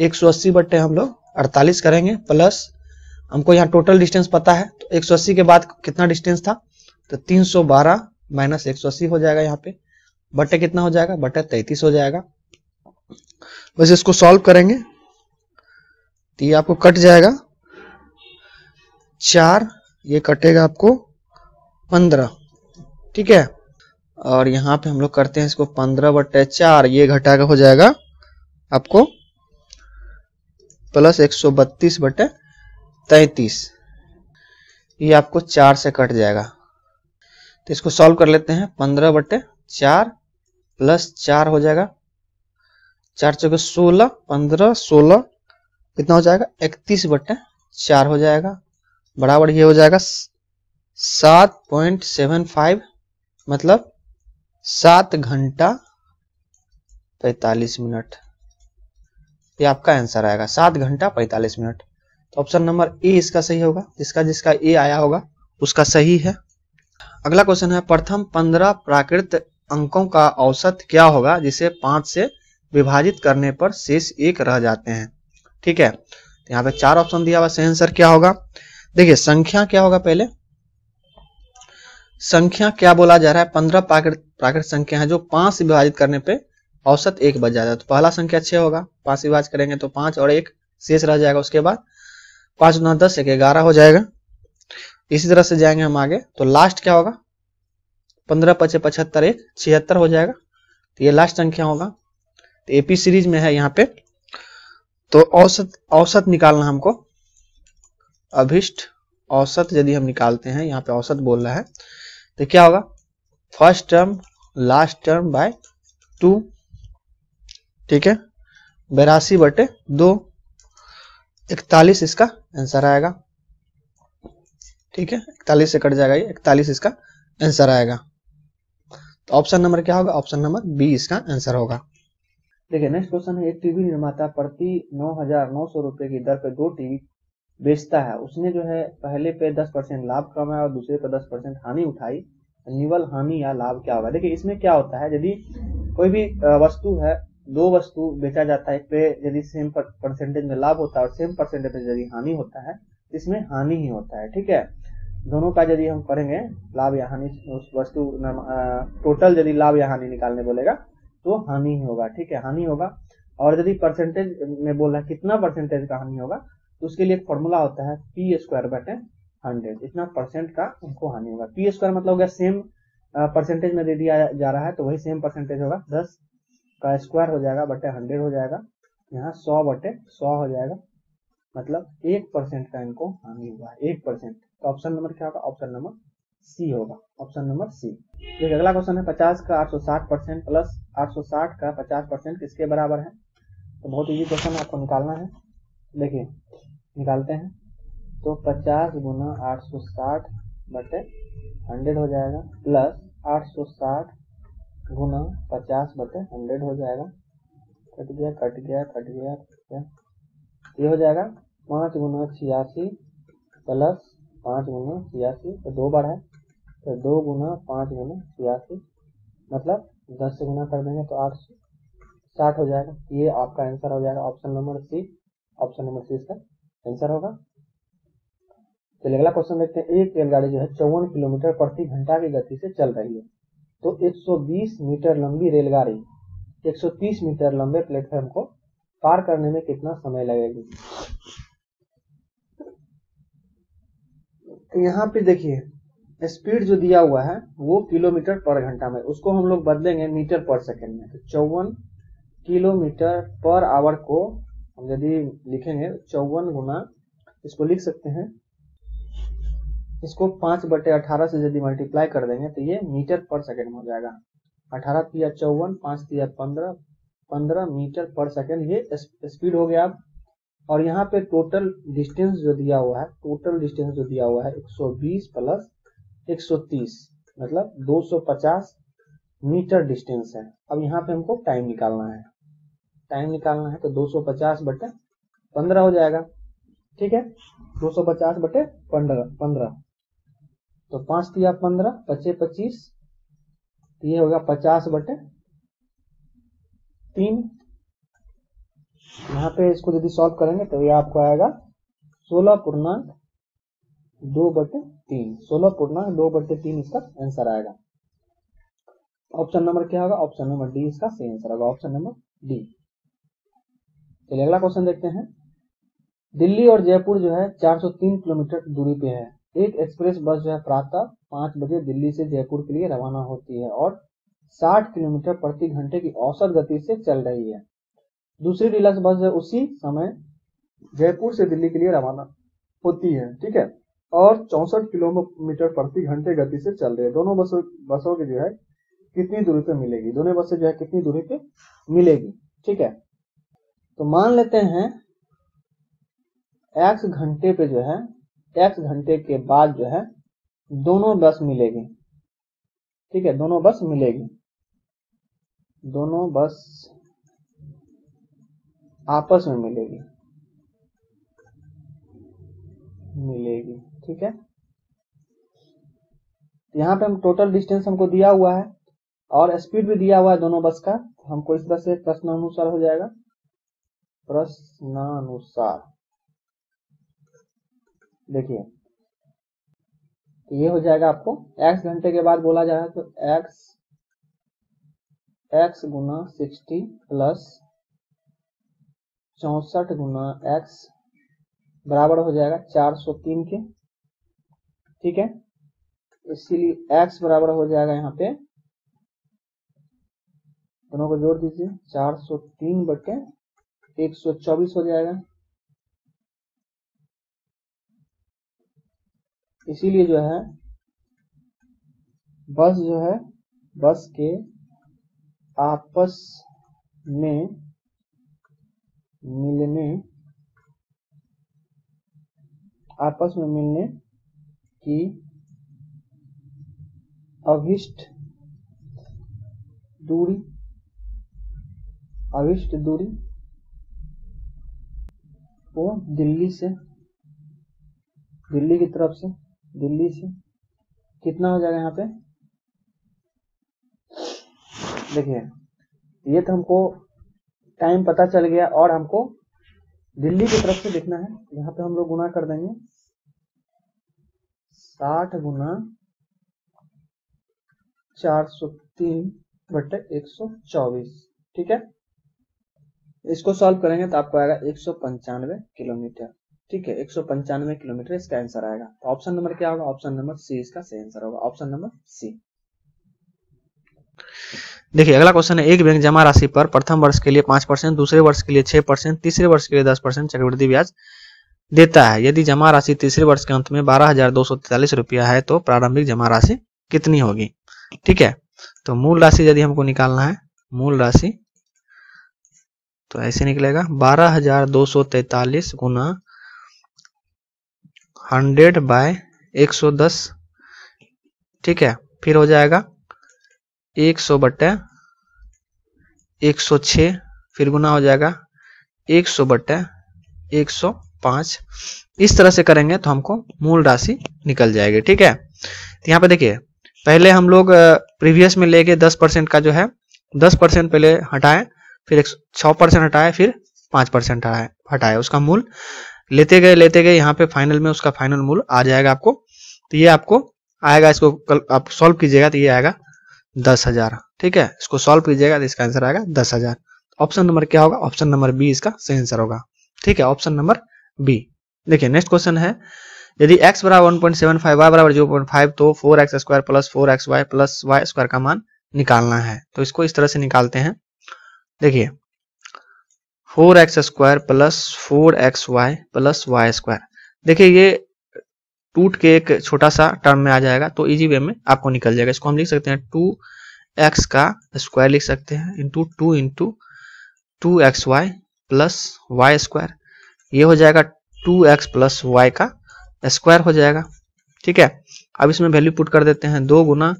180 बट्टे हम लोग 48 करेंगे प्लस हमको यहाँ टोटल डिस्टेंस पता है तो 180 के बाद कितना डिस्टेंस था तो 312 सौ बारह माइनस एक हो जाएगा यहाँ पे बट्टे कितना हो जाएगा बट्टे तैतीस हो जाएगा बस इसको सॉल्व करेंगे तो ये आपको कट जाएगा चार ये कटेगा आपको पंद्रह ठीक है और यहाँ पे हम लोग करते हैं इसको पंद्रह बटे चार ये घटा का हो जाएगा आपको प्लस एक सौ बत्तीस बटे तैतीस ये आपको चार से कट जाएगा तो इसको सॉल्व कर लेते हैं पंद्रह बटे चार प्लस चार हो जाएगा चार चौके सोलह पंद्रह सोलह कितना हो जाएगा इकतीस बटे चार हो जाएगा बराबर ये हो जाएगा सात पॉइंट सेवन फाइव मतलब सात घंटा पैतालीस मिनट ये आपका आंसर आएगा सात घंटा पैतालीस मिनट तो ऑप्शन नंबर ए इसका सही होगा जिसका जिसका ए आया होगा उसका सही है अगला क्वेश्चन है प्रथम पंद्रह प्राकृत अंकों का औसत क्या होगा जिसे पांच से विभाजित करने पर शेष एक रह जाते हैं ठीक है तो यहाँ पे चार ऑप्शन दिया हुआ सही आंसर क्या होगा देखिए संख्या क्या होगा पहले संख्या क्या बोला जा रहा है पंद्रह प्राकृत प्राकृत संख्या है जो पांच से विभाजित करने पे औसत एक बच जाता है तो पहला संख्या छह होगा पांच विभाज विभाजित करेंगे तो पांच और एक शेष रह जाएगा उसके बाद पांच नौ दस एक ग्यारह हो जाएगा इसी तरह से जाएंगे हम आगे तो लास्ट क्या होगा पंद्रह पचे पचहत्तर एक छिहत्तर हो जाएगा तो ये लास्ट संख्या होगा तो एपी सीरीज में है यहाँ पे तो औसत औसत निकालना हमको अभिष्ट औसत यदि हम निकालते हैं यहाँ पे औसत बोल रहा है तो क्या होगा first term last term by two ठीक है बेरासी बटे दो इकतालीस इसका आंसर आएगा ठीक है इकतालीस से कट जाएगा ये इकतालीस इसका आंसर आएगा तो ऑप्शन नंबर क्या होगा ऑप्शन नंबर बी इसका आंसर होगा देखिए नेक्स्ट क्वेश्चन है एक टीवी निर्माता प्रति नौ हजार नौ सौ रुपए की दर पर दो टीवी बेचता है उसने जो है पहले पे दस परसेंट लाभ कमाया और दूसरे पे दस परसेंट हानि उठाई निवल हानि या लाभ क्या होगा देखिए इसमें क्या होता है यदि कोई भी वस्तु है दो वस्तु बेचा जाता है एक पे यदि सेम परसेंटेज में लाभ होता है और सेम परसेंटेज में यदि हानि होता है इसमें हानि ही होता है ठीक है दोनों का यदि हम करेंगे लाभ या हानि उस वस्तु टोटल यदि लाभ या हानि निकालने बोलेगा तो हानि ही होगा ठीक है हानि होगा और यदि परसेंटेज में बोल रहा है कितना परसेंटेज का हानि होगा तो उसके लिए एक फॉर्मूला होता है पी स्क्वायर बटे हंड्रेड इतना परसेंट का उनको हानि होगा पी स्क्वायर मतलब हो सेम परसेंटेज में दे दिया जा रहा है तो वही सेम परसेंटेज होगा दस का स्क्वायर हो जाएगा बटे हंड्रेड हो जाएगा यहाँ सौ बटे सौ हो जाएगा मतलब एक परसेंट का इनको हानि हुआ एक परसेंट तो ऑप्शन नंबर क्या होगा ऑप्शन नंबर सी होगा ऑप्शन नंबर सी देखिए अगला क्वेश्चन है पचास का आठ सौ साठ परसेंट प्लस आठ सौ साठ का पचास परसेंट किसके बराबर है तो बहुत इजी क्वेश्चन आपको निकालना है देखिए निकालते हैं तो 50 गुना आठ सौ साठ बटे हंड्रेड हो जाएगा प्लस 860 गुना पचास बटे हंड्रेड हो जाएगा कट गया कट गया कट गया कट गया ये हो जाएगा पाँच गुना छियासी प्लस पाँच गुना छियासी तो दो बार है तो दो गुना पाँच गुना छियासी मतलब दस से गुना कर देंगे तो आठ सौ साठ हो जाएगा ये आपका आंसर हो जाएगा option number C option number C इसका आंसर होगा चलिए तो अगला क्वेश्चन देखते हैं एक रेलगाड़ी जो है चौवन किलोमीटर प्रति घंटा की गति से चल रही है तो 120 मीटर लंबी रेलगाड़ी 130 मीटर लंबे प्लेटफॉर्म को पार करने में कितना समय लगेगा तो यहाँ पे देखिए स्पीड जो दिया हुआ है वो किलोमीटर पर घंटा में उसको हम लोग बदलेंगे मीटर पर सेकेंड में तो चौवन किलोमीटर पर आवर को हम यदि लिखेंगे चौवन गुना इसको लिख सकते हैं इसको पांच बटे अठारह से यदि मल्टीप्लाई कर देंगे तो ये मीटर पर सेकेंड में हो जाएगा अठारह तिया चौवन पांच तिया पंद्रह पंद्रह मीटर पर सेकेंड ये स्पीड हो गया अब और यहाँ पे टोटल डिस्टेंस जो दिया हुआ है टोटल डिस्टेंस जो दिया हुआ है 120 प्लस 130 मतलब 250 मीटर डिस्टेंस है अब यहाँ पे हमको टाइम निकालना है टाइम निकालना है तो 250 बटे पंद्रह हो जाएगा ठीक है 250 बटे पंद्रह पंद्रह तो पांच दिया पंद्रह पचे पच्चीस ये होगा पचास बटे तीन यहां पे इसको यदि सॉल्व करेंगे तो ये आपको आएगा सोलह पूर्णांक दो बटे तीन सोलह पूर्णांक दो बटे तीन इसका आंसर आएगा ऑप्शन नंबर क्या होगा ऑप्शन नंबर डी इसका सही आंसर होगा ऑप्शन नंबर डी चलिए अगला क्वेश्चन देखते हैं दिल्ली और जयपुर जो है 403 किलोमीटर दूरी पे है एक एक्सप्रेस बस जो है प्रातः पांच बजे दिल्ली से जयपुर के लिए रवाना होती है और 60 किलोमीटर प्रति घंटे की औसत गति से चल रही है दूसरी डिलक्स बस जो है उसी समय जयपुर से दिल्ली के लिए रवाना होती है ठीक है और चौसठ किलोमीटर प्रति घंटे गति से चल रही है दोनों बसों बसों की जो है कितनी दूरी पे मिलेगी दोनों बसें जो है कितनी दूरी पे मिलेगी ठीक है तो मान लेते हैं एक्स घंटे पे जो है एक्स घंटे के बाद जो है दोनों बस मिलेगी ठीक है दोनों बस मिलेगी दोनों बस आपस में मिलेगी मिलेगी ठीक है यहां पे हम टोटल डिस्टेंस हमको दिया हुआ है और स्पीड भी दिया हुआ है दोनों बस का तो हमको इस तरह से प्रश्न अनुसार हो जाएगा प्रश्नानुसार देखिए ये हो जाएगा आपको x घंटे के बाद बोला जाए तो x x गुना सिक्सटी प्लस चौसठ गुना एक्स बराबर हो जाएगा चार सौ तीन के ठीक है इसीलिए एक्स बराबर हो जाएगा यहाँ पे दोनों को जोड़ दीजिए चार सौ तीन बटे एक सौ चौबीस हो जाएगा इसीलिए जो है बस जो है बस के आपस में मिलने आपस में मिलने की अभिष्ट दूरी अभिष्ट दूरी वो दिल्ली से दिल्ली की तरफ से दिल्ली से कितना हो जाएगा यहाँ पे देखिए ये तो हमको टाइम पता चल गया और हमको दिल्ली की तरफ से देखना है यहाँ पे हम लोग गुना कर देंगे साठ गुना चार सौ तीन बटे एक सौ चौबीस ठीक है इसको सॉल्व करेंगे तो आपको आएगा एक किलोमीटर ठीक है एक किलोमीटर इसका आंसर आएगा तो ऑप्शन नंबर क्या होगा ऑप्शन नंबर सी इसका सही आंसर होगा ऑप्शन नंबर सी देखिए अगला क्वेश्चन है एक बैंक जमा राशि पर प्रथम वर्ष के लिए पांच परसेंट दूसरे वर्ष के लिए छह परसेंट तीसरे वर्ष के लिए दस परसेंट चक्रवृद्धि ब्याज देता है यदि जमा राशि तीसरे वर्ष के अंत में बारह हजार दो सौ तैतालीस रुपया है तो प्रारंभिक जमा राशि कितनी होगी ठीक है तो मूल राशि यदि हमको निकालना है मूल राशि तो ऐसे निकलेगा बारह हजार दो सौ तैतालीस गुना हंड्रेड बाय एक सौ दस ठीक है फिर हो जाएगा एक सौ बट्टे एक सौ छ फिर गुना हो जाएगा एक सौ बट्टे एक सौ पांच इस तरह से करेंगे तो हमको मूल राशि निकल जाएगी ठीक है तो यहाँ पे देखिए पहले हम लोग प्रीवियस में लेके दस परसेंट का जो है दस परसेंट पहले हटाएं फिर एक छः परसेंट हटाया फिर पांच परसेंट हटाया उसका मूल लेते गए लेते गए यहाँ पे फाइनल में उसका फाइनल मूल आ जाएगा आपको तो ये आपको आएगा इसको कल आप सॉल्व कीजिएगा तो ये आएगा दस हजार ठीक है इसको सॉल्व कीजिएगा तो इसका आंसर आएगा दस हजार ऑप्शन नंबर क्या होगा ऑप्शन नंबर बी इसका सही आंसर होगा ठीक है ऑप्शन नंबर बी देखिए नेक्स्ट क्वेश्चन है यदि x बराबर one point seven five Y बराबर जीरो पॉइंट फाइव तो four X square plus four X Y plus Y square का मान निकालना है तो इसको इस तरह से निकालते हैं देखिए four X square plus four X Y plus Y square देखिए ये टूट के एक छोटा सा टर्म में आ जाएगा तो इजी वे में आपको निकल जाएगा इसको हम लिख सकते हैं टू एक्स का स्क्वायर लिख सकते हैं into two into two X Y plus Y square ये हो जाएगा टू एक्स प्लस वाई का स्क्वायर हो जाएगा ठीक है अब इसमें वैल्यू पुट कर देते हैं दो गुना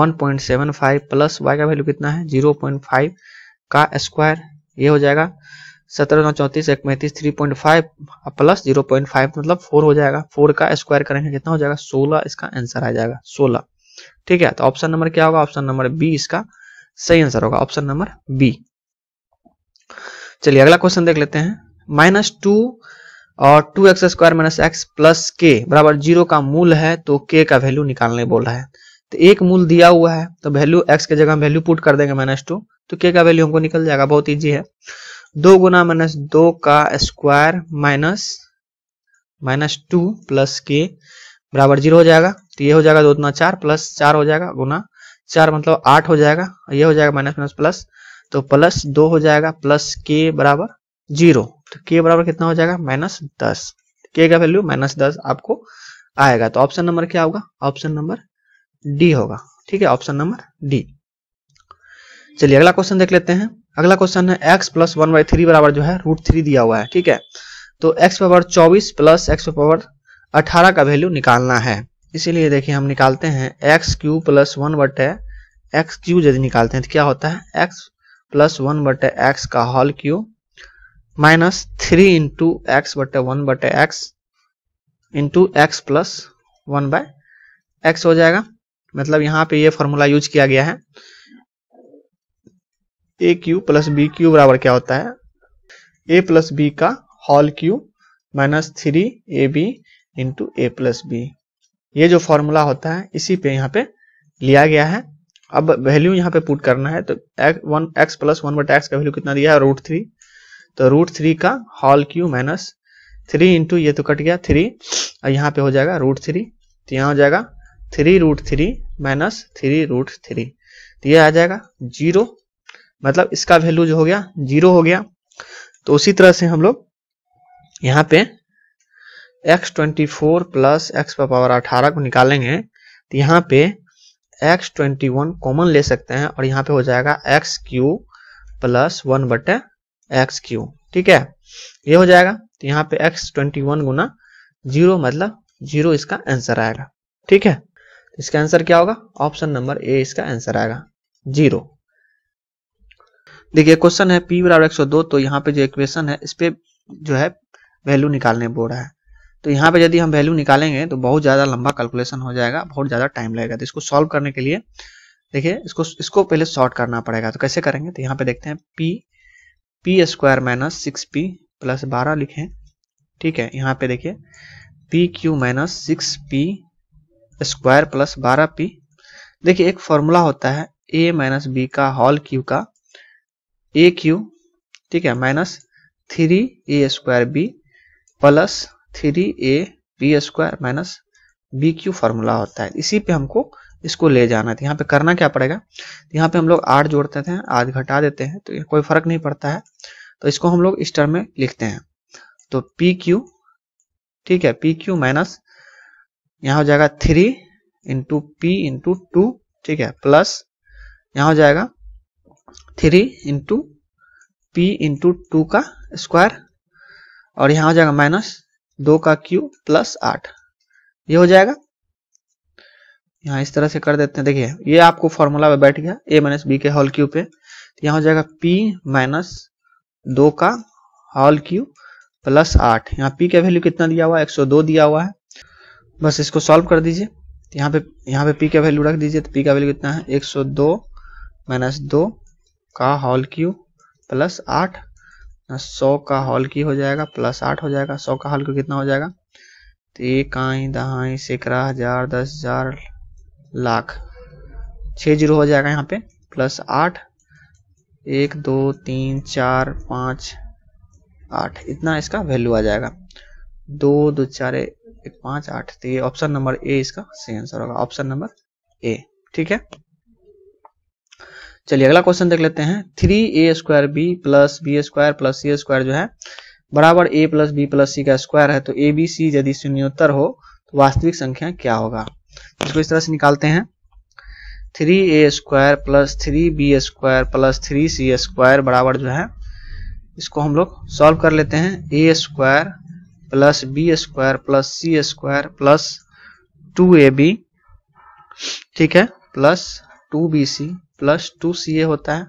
one point seven five plus Y का वैल्यू कितना है जीरो पॉइंट फाइव का स्क्वायर ये हो जाएगा सत्रह नौ चौंतीस एक पैंतीस three point five plus zero point five मतलब फोर हो जाएगा फोर का स्क्वायर करेंगे कितना हो जाएगा सोलह इसका आंसर आ जाएगा सोलह ठीक है तो ऑप्शन नंबर क्या होगा ऑप्शन नंबर बी इसका सही आंसर होगा ऑप्शन नंबर बी चलिए अगला क्वेश्चन देख लेते हैं माइनस टू और two X square minus X plus K बराबर जीरो का मूल है तो के का वैल्यू निकालने बोल रहा है तो एक मूल दिया हुआ है तो वैल्यू एक्स की जगह वैल्यू पुट कर देंगे माइनस टू तो के का वैल्यू हमको निकल जाएगा बहुत ईजी है दो गुना माइनस दो का square minus minus two plus K बराबर जीरो हो जाएगा तो ये हो जाएगा दो गुना चार प्लस चार हो जाएगा गुना चार मतलब आठ हो जाएगा ये हो जाएगा माइनस माइनस प्लस तो प्लस दो हो जाएगा प्लस के बराबर जीरो तो के बराबर कितना हो जाएगा माइनस दस के का वैल्यू माइनस दस आपको आएगा तो ऑप्शन नंबर क्या होगा ऑप्शन नंबर डी होगा ठीक है ऑप्शन नंबर डी चलिए अगला क्वेश्चन देख लेते हैं अगला क्वेश्चन है X plus one by three बराबर जो है रूट थ्री दिया हुआ है ठीक है तो एक्स पावर चौबीस प्लस एक्स पावर अठारह का वैल्यू निकालना है इसीलिए देखिए हम निकालते हैं एक्स क्यू प्लस वन बटे एक्स क्यू यदि निकालते हैं तो क्या होता है एक्स प्लस वन बटे एक्स का whole cube minus three into X बटे वन बटे X into X plus one by X हो जाएगा मतलब यहाँ पे ये फॉर्मूला यूज किया गया है A cube plus B cube बराबर क्या होता है ए प्लस बी का whole cube minus three A B into A plus B ये जो फॉर्मूला होता है इसी पे यहाँ पे लिया गया है अब वैल्यू यहाँ पे पुट करना है तो वन एक्स प्लस वन बट एक्स का वैल्यू कितना दिया है रूट थ्री तो रूट थ्री का whole cube minus three into ये तो कट गया थ्री और यहाँ पे हो जाएगा रूट थ्री तो यहाँ हो जाएगा three root three minus three root three तो ये आ जाएगा जीरो मतलब इसका वैल्यू जो हो गया जीरो हो गया तो उसी तरह से हम लोग यहाँ पे X twenty four plus X power अठारह को निकालेंगे तो यहाँ पे एक्स ट्वेंटी वन कॉमन ले सकते हैं और यहाँ पे हो जाएगा एक्स क्यू प्लस वन बटे एक्स क्यू ठीक है ये हो जाएगा तो यहाँ पे एक्स ट्वेंटी वन गुना जीरो मतलब जीरो इसका आंसर आएगा ठीक है इसका आंसर क्या होगा ऑप्शन नंबर ए इसका आंसर आएगा जीरो देखिए क्वेश्चन है पी बराबर एक सौ दो तो यहाँ पे जो इक्वेशन है इस पर जो है वैल्यू निकालने बोल रहा है तो यहाँ पे यदि हम वैल्यू निकालेंगे तो बहुत ज़्यादा लंबा कैलकुलेशन हो जाएगा बहुत ज़्यादा टाइम लगेगा तो इसको सॉल्व करने के लिए देखिए इसको इसको पहले सॉर्ट करना पड़ेगा तो कैसे करेंगे तो यहाँ पे देखते हैं P P square minus six P plus बारह लिखें ठीक है यहाँ पे देखिए P cube minus six P square plus बारह पी देखिए एक फॉर्मूला होता है ए माइनस बी का हॉल क्यू का ए क्यू ठीक है minus three A square B plus three A B square minus B cube formula होता है इसी पे हमको इसको ले जाना था यहाँ पे करना क्या पड़ेगा यहाँ पे हम लोग आठ जोड़ते थे आठ घटा देते हैं तो कोई फर्क नहीं पड़ता है तो इसको हम लोग इस टर्म में लिखते हैं तो पी क्यू ठीक है पी क्यू माइनस यहाँ हो जाएगा three into P into two ठीक है प्लस यहाँ हो जाएगा three into P into two का स्क्वायर और यहाँ हो जाएगा माइनस दो का क्यू प्लस आठ ये हो जाएगा यहाँ इस तरह से कर देते हैं देखिए ये आपको फॉर्मूला में बैठ गया ए माइनस बी के हॉल क्यू पे यहाँ हो जाएगा पी माइनस दो का हॉल क्यू प्लस आठ यहाँ पी का वैल्यू कितना दिया हुआ है एक सौ दो दिया हुआ है बस इसको सॉल्व कर दीजिए यहाँ पे यहाँ पे पी का वैल्यू रख दीजिए तो पी का वैल्यू कितना है एक सौ दो माइनस दो का हॉल क्यू प्लस आठ सौ का हॉल की हो जाएगा प्लस आठ हो जाएगा सौ का हॉल क्यू कितना हो जाएगा तो आई दहाई सैकड़ा हजार दस हजार लाख छः जीरो हो जाएगा यहाँ पे प्लस आठ एक दो तीन चार पाँच आठ इतना इसका वैल्यू आ जाएगा दो दो चार एक पाँच आठ तो ये ऑप्शन नंबर ए इसका सही आंसर होगा ऑप्शन नंबर ए ठीक है चलिए अगला क्वेश्चन देख लेते हैं थ्री ए square B plus b square plus c square जो है बराबर a plus b plus c का स्क्वायर है तो ए बी सी यदि शून्योत्तर हो तो वास्तविक संख्या क्या होगा इसको इस तरह से निकालते हैं थ्री ए square plus three b square plus three c square बराबर जो है इसको हम लोग सॉल्व कर लेते हैं a square plus b square plus c square plus two a b ठीक है plus two b c plus two c a होता है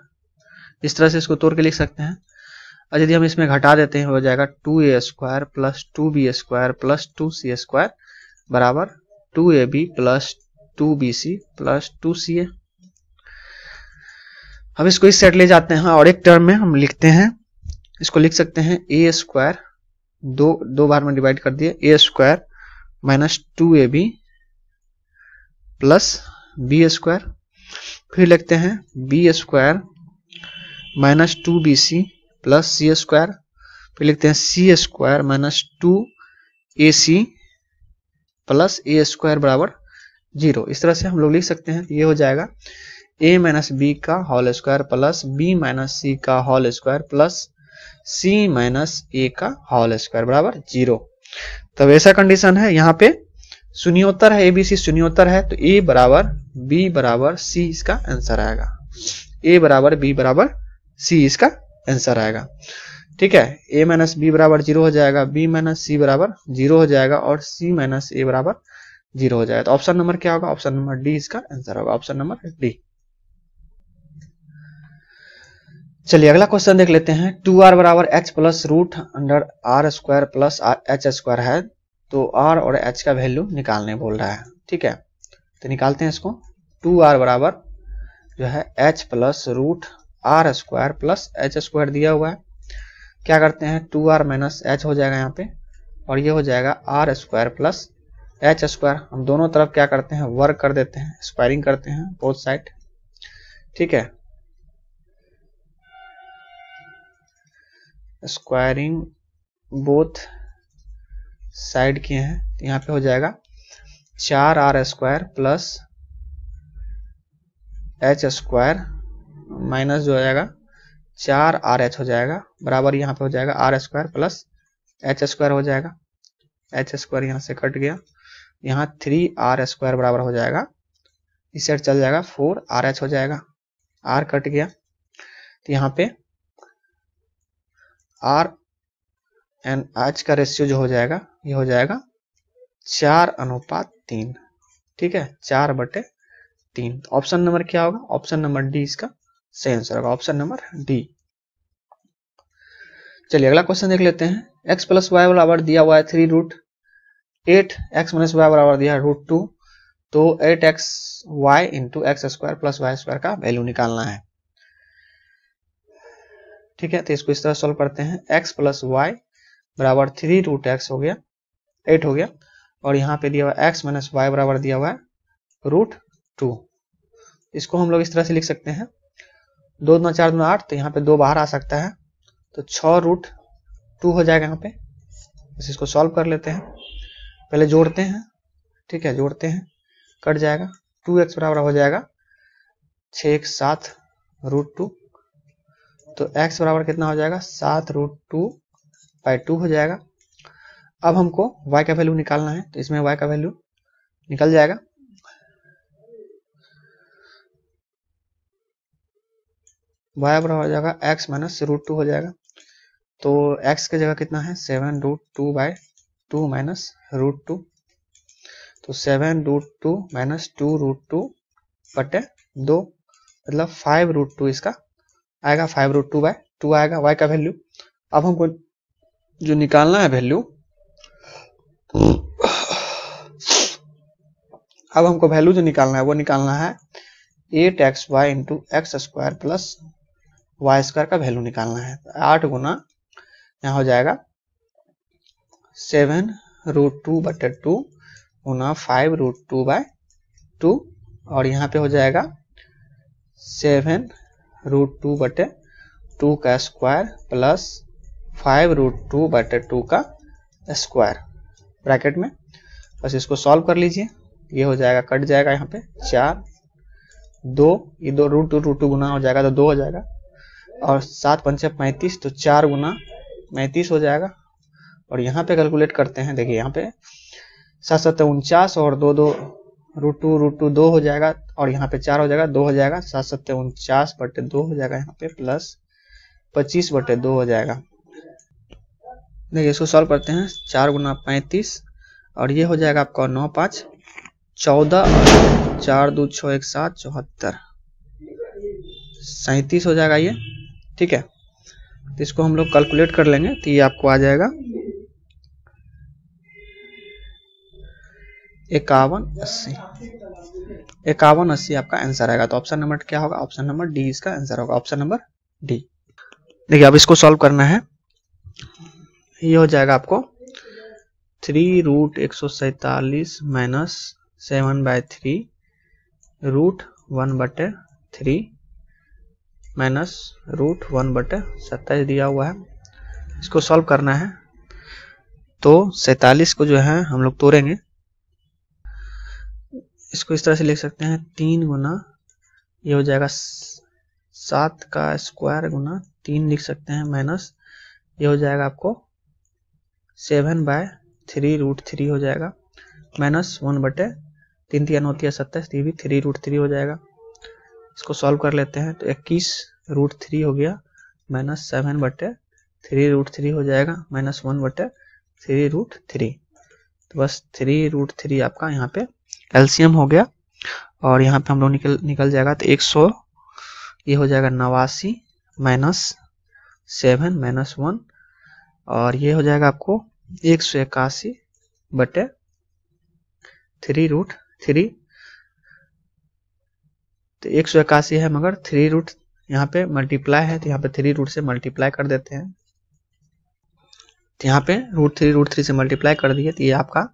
इस तरह से इसको तोड़ के लिख सकते हैं और यदि हम इसमें घटा देते हैं हो जाएगा two a square plus two b square plus two c square बराबर two a b plus two b c plus two c a हम इसको इस सेट ले जाते हैं और एक टर्म में हम लिखते हैं इसको लिख सकते हैं ए स्क्वायर दो दो बार में डिवाइड कर दिए a square minus two a b plus b square फिर लिखते हैं b square minus two b c plus c square फिर लिखते हैं c square minus two a c plus a square बराबर जीरो इस तरह से हम लोग लिख सकते हैं ये हो जाएगा ए माइनस बी का whole square plus b minus c का whole square plus c minus a का होल स्क्वायर बराबर जीरो तब ऐसा कंडीशन है यहाँ पे सुनियोत्तर है एबीसी सुनियोत्तर है तो ए बराबर बी बराबर सी इसका आंसर आएगा ए बराबर बी बराबर सी इसका आंसर आएगा ठीक है ए माइनस बी बराबर जीरो हो जाएगा बी माइनस सी बराबर जीरो हो जाएगा और सी माइनस ए बराबर जीरो हो जाएगा तो ऑप्शन नंबर क्या होगा ऑप्शन नंबर डी इसका आंसर होगा ऑप्शन नंबर डी चलिए अगला क्वेश्चन देख लेते हैं टू आर बराबर h plus root under r square plus h square है तो आर और एच का वैल्यू निकालने बोल रहा है ठीक है तो निकालते हैं इसको टू आर बराबर जो है h plus root r square plus h square दिया हुआ है क्या करते हैं टू आर माइनस एच हो जाएगा यहाँ पे और ये हो जाएगा r square plus h square हम दोनों तरफ क्या करते हैं वर्क कर देते हैं स्क्वायरिंग करते हैं बोथ साइड ठीक है स्क्वायरिंग बोथ साइड किए हैं तो यहाँ पे हो जाएगा चार r square plus h square minus जो हो जाएगा चार आर एच हो जाएगा बराबर यहाँ पे हो जाएगा r square plus h square हो जाएगा एच स्क्वायर यहाँ से कट गया यहाँ थ्री आर स्क्वायर बराबर हो जाएगा इस साइड चल जाएगा फोर आर एच हो जाएगा आर कट गया तो यहाँ पे आर एंड आज का रेशियो जो हो जाएगा ये हो जाएगा चार अनुपात तीन ठीक है चार बटे तीन ऑप्शन तो नंबर क्या होगा ऑप्शन नंबर डी इसका सही आंसर होगा ऑप्शन नंबर डी चलिए अगला क्वेश्चन देख लेते हैं x प्लस वाई बराबर दिया हुआ है three root eight x minus y बराबर दिया है रूट टू तो eight x y into x square plus Y square का वैल्यू निकालना है ठीक है तो इसको इस तरह सॉल्व करते हैं एक्स प्लस वाई बराबर थ्री रूट एक्स हो गया एट हो गया और यहाँ पे दिया हुआ एक्स माइनस वाई बराबर दिया हुआ है रूट टू इसको हम लोग इस तरह से लिख सकते हैं दो दो चार दो आठ तो यहाँ पे दो बाहर आ सकता है तो छ रूट टू हो जाएगा यहाँ पे बस इसको सॉल्व कर लेते हैं पहले जोड़ते हैं ठीक है जोड़ते हैं कट जाएगा टू एक्स बराबर हो जाएगा छ एक सात रूट टू तो एक्स बराबर कितना हो जाएगा सात रूट टू बाय टू हो जाएगा अब हमको y का वैल्यू निकालना है तो इसमें y का वैल्यू निकल जाएगा y बराबर हो जाएगा x माइनस रूट टू हो जाएगा तो x की जगह कितना है seven root two by two minus root two तो seven root two minus two root two बटे दो मतलब फाइव रूट टू इसका आएगा five root two by two आएगा y का वैल्यू अब हमको जो निकालना है वैल्यू अब हमको वैल्यू जो निकालना है वो निकालना है eight x y into x square plus Y square का वैल्यू निकालना है आठ गुना यहां हो जाएगा सेवन रूट टू बटे टू गुना five root two by two और यहाँ पे हो जाएगा सेवन रूट टू बटे टू का square plus five root two बटे टू का स्क्वायर ब्रैकेट में बस इसको सॉल्व कर लीजिए ये हो जाएगा कट जाएगा यहाँ पे चार दो ये दो रूट टू रूट टू गुना हो जाएगा तो दो हो जाएगा और सात पंचे पैंतीस तो चार गुना पैंतीस हो जाएगा और यहाँ पे कैलकुलेट करते हैं देखिए यहाँ पे सात सत्य तो उनचास और दो दो रूट टू रूट टू दो हो जाएगा और यहाँ पे चार हो जाएगा दो हो जाएगा सात सत्य तो उनचास बटे दो हो जाएगा यहाँ पे प्लस पच्चीस बटे दो हो जाएगा देखिए इसको सॉल्व करते हैं चार गुना पैंतीस और ये हो जाएगा आपका नौ पाँच चौदह और चार दो छः एक सात चौहत्तर सैंतीस हो जाएगा ये ठीक है तो इसको हम लोग कैलकुलेट कर लेंगे तो ये आपको आ जाएगा इक्यावन अस्सी इक्यावन अस्सी आपका आंसर आएगा तो ऑप्शन नंबर क्या होगा ऑप्शन नंबर डी इसका आंसर होगा ऑप्शन नंबर डी देखिए अब इसको सॉल्व करना है ये हो जाएगा आपको थ्री रूट एक सौ सैतालीस minus seven by three root one बटे थ्री माइनस रूट वन बटे सत्ताईस दिया हुआ है इसको सॉल्व करना है तो सैतालीस को जो है हम लोग तोड़ेंगे इसको इस तरह से लिख सकते हैं तीन गुना ये हो जाएगा सात का स्क्वायर गुना तीन लिख सकते हैं माइनस ये हो जाएगा आपको seven by three root three हो जाएगा माइनस वन बटे तीन तिया नौतिया सत्ताईस ये भी थ्री रूट थ्री हो जाएगा इसको सॉल्व कर लेते हैं तो इक्कीस रूट थ्री हो गया माइनस सेवन बटे थ्री रूट थ्री हो जाएगा माइनस वन बटे थ्री रूट थ्री तो बस थ्री रूट थ्री आपका यहाँ पे एल्सियम हो गया और यहाँ पे हम लोग निकल निकल जाएगा तो एक सौ ये हो जाएगा नवासी माइनस सेवन माइनस वन और ये हो जाएगा आपको एक सौ इक्यासी बटे थ्री रूट थ्री तो एक सौ इक्यासी है मगर थ्री रूट यहाँ पे मल्टीप्लाई है तो यहाँ पे थ्री रूट से मल्टीप्लाई कर देते हैं तो यहाँ पे रूट थ्री रूट थ्री से मल्टीप्लाई कर दिए तो ये आपका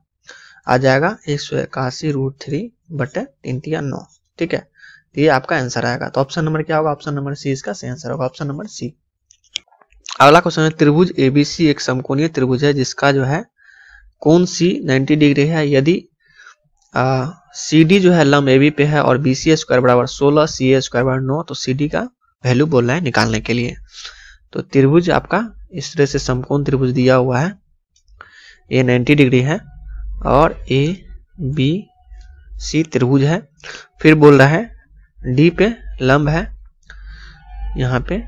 आ जाएगा एक सौ इक्यासी रूट थ्री बटे तीन तिया नौ ठीक है तो ये आपका आंसर आएगा तो ऑप्शन नंबर क्या होगा ऑप्शन नंबर सी इसका सही आंसर होगा ऑप्शन नंबर सी अगला क्वेश्चन है त्रिभुज एबीसी एक समकोणीय त्रिभुज है जिसका जो है कौन सी 90 डिग्री है यदि सी डी जो है लम ए बी पे है और बी सी स्क्वायर बराबर सोलह सी ए स्क्वायर बराबर नौ तो सी डी का वैल्यू बोल बोलना है निकालने के लिए तो त्रिभुज आपका इस तरह से समकोण त्रिभुज दिया हुआ है ए 90 डिग्री है और ए बी सी त्रिभुज है फिर बोल रहा है डी पे लंब है यहाँ पे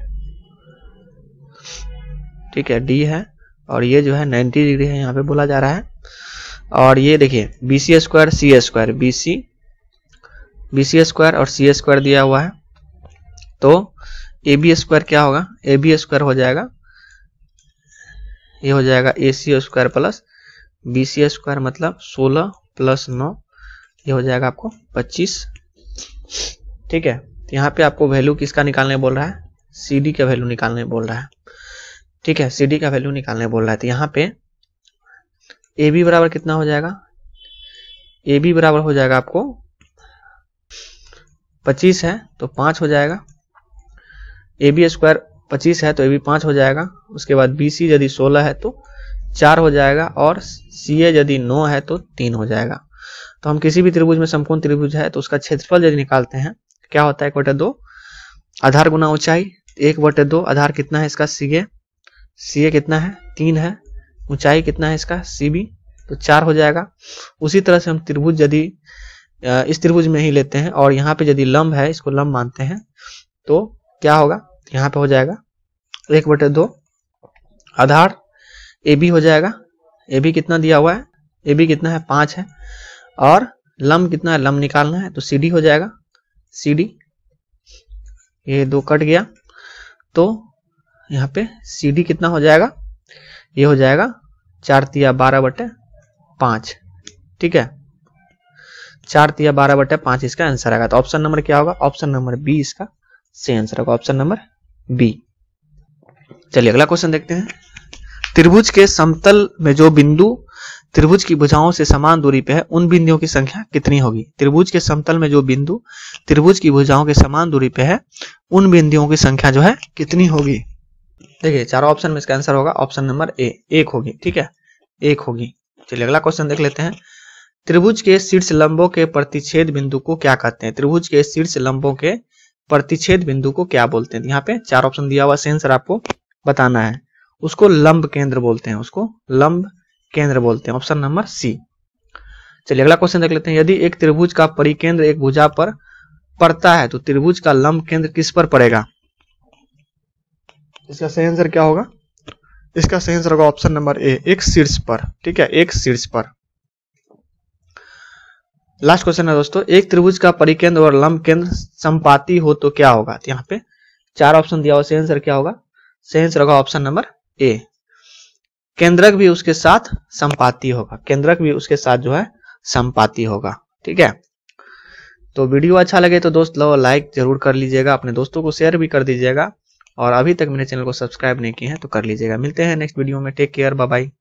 ठीक है डी है और ये जो है 90 डिग्री है यहाँ पे बोला जा रहा है और ये देखिए b c square c square b c b c square और सी स्क्वायर दिया हुआ है तो ए बी स्क्वायर क्या होगा ए बी स्क्वायर हो जाएगा ये हो जाएगा a c square plus b c square मतलब 16 प्लस नौ ये हो जाएगा आपको 25 ठीक है यहाँ पे आपको वैल्यू किसका निकालने बोल रहा है सी डी का वैल्यू निकालने बोल रहा है ठीक है सी डी का वैल्यू निकालने बोल रहा है तो यहाँ पे ए बी बराबर कितना हो जाएगा ए बी बराबर हो जाएगा आपको पच्चीस है तो 5 हो जाएगा ए बी स्क्वायर पच्चीस है तो ए बी पाँच हो जाएगा उसके बाद बी सी यदि सोलह है तो चार हो जाएगा और सी ए यदि नौ है तो तीन हो जाएगा तो हम किसी भी त्रिभुज में समकोण त्रिभुज है तो उसका क्षेत्रफल यदि निकालते हैं क्या होता है एक बटे दो आधार गुना ऊंचाई एक बटे दो आधार कितना है इसका सी ए सी ए कितना है तीन है ऊंचाई कितना है इसका सी बी तो चार हो जाएगा उसी तरह से हम त्रिभुज यदि इस त्रिभुज में ही लेते हैं और यहाँ पे यदि लंब है इसको लंब मानते हैं तो क्या होगा यहाँ पे हो जाएगा एक बटे दो आधार ए बी हो जाएगा ए बी कितना दिया हुआ है ए बी कितना है पांच है और लंब कितना है लम निकालना है तो सी डी हो जाएगा सी डी ये दो कट गया तो यहाँ पे सी डी कितना हो जाएगा ये हो जाएगा चार तिया बारह बटे पांच ठीक है चार तिया बारह बटे पांच इसका आंसर आएगा तो ऑप्शन नंबर क्या होगा ऑप्शन नंबर बी इसका सही आंसर होगा ऑप्शन नंबर बी चलिए अगला क्वेश्चन देखते हैं त्रिभुज के समतल में जो बिंदु त्रिभुज की भुजाओं से समान दूरी पे है उन बिंदुओं की संख्या कितनी होगी त्रिभुज के समतल में जो बिंदु त्रिभुज की भुजाओं के समान दूरी पे है उन बिंदुओं की संख्या जो है कितनी होगी देखिए चारों ऑप्शन में इसका आंसर होगा ऑप्शन नंबर ए एक होगी ठीक है एक होगी चलिए अगला क्वेश्चन देख लेते हैं त्रिभुज के शीर्ष लंबों के प्रतिच्छेद बिंदु को क्या कहते हैं त्रिभुज के शीर्ष लंबों के प्रतिच्छेद बिंदु को क्या बोलते हैं यहाँ पे चार ऑप्शन दिया हुआ सेंसर आपको बताना है उसको लंब केंद्र बोलते हैं उसको लंब केंद्र बोलते हैं ऑप्शन नंबर सी चलिए अगला क्वेश्चन देख लेते हैं यदि एक त्रिभुज का परिकेंद्र एक भुजा पर पड़ता है तो त्रिभुज का लंब केंद्र किस पर पड़ेगा इसका सही आंसर क्या होगा इसका सही आंसर होगा ऑप्शन नंबर ए एक शीर्ष पर ठीक है एक शीर्ष पर लास्ट क्वेश्चन है दोस्तों एक त्रिभुज का परिकेंद्र और लंब केंद्र संपाती हो तो क्या होगा तो यहाँ पे चार ऑप्शन दिया हुआ सही आंसर क्या होगा सही आंसर होगा ऑप्शन नंबर ए केंद्रक भी उसके साथ संपाती होगा केंद्रक भी उसके साथ जो है संपाती होगा ठीक है तो वीडियो अच्छा लगे तो दोस्त लाइक जरूर कर लीजिएगा अपने दोस्तों को शेयर भी कर दीजिएगा और अभी तक मेरे चैनल को सब्सक्राइब नहीं किए हैं तो कर लीजिएगा मिलते हैं नेक्स्ट वीडियो में टेक केयर बाय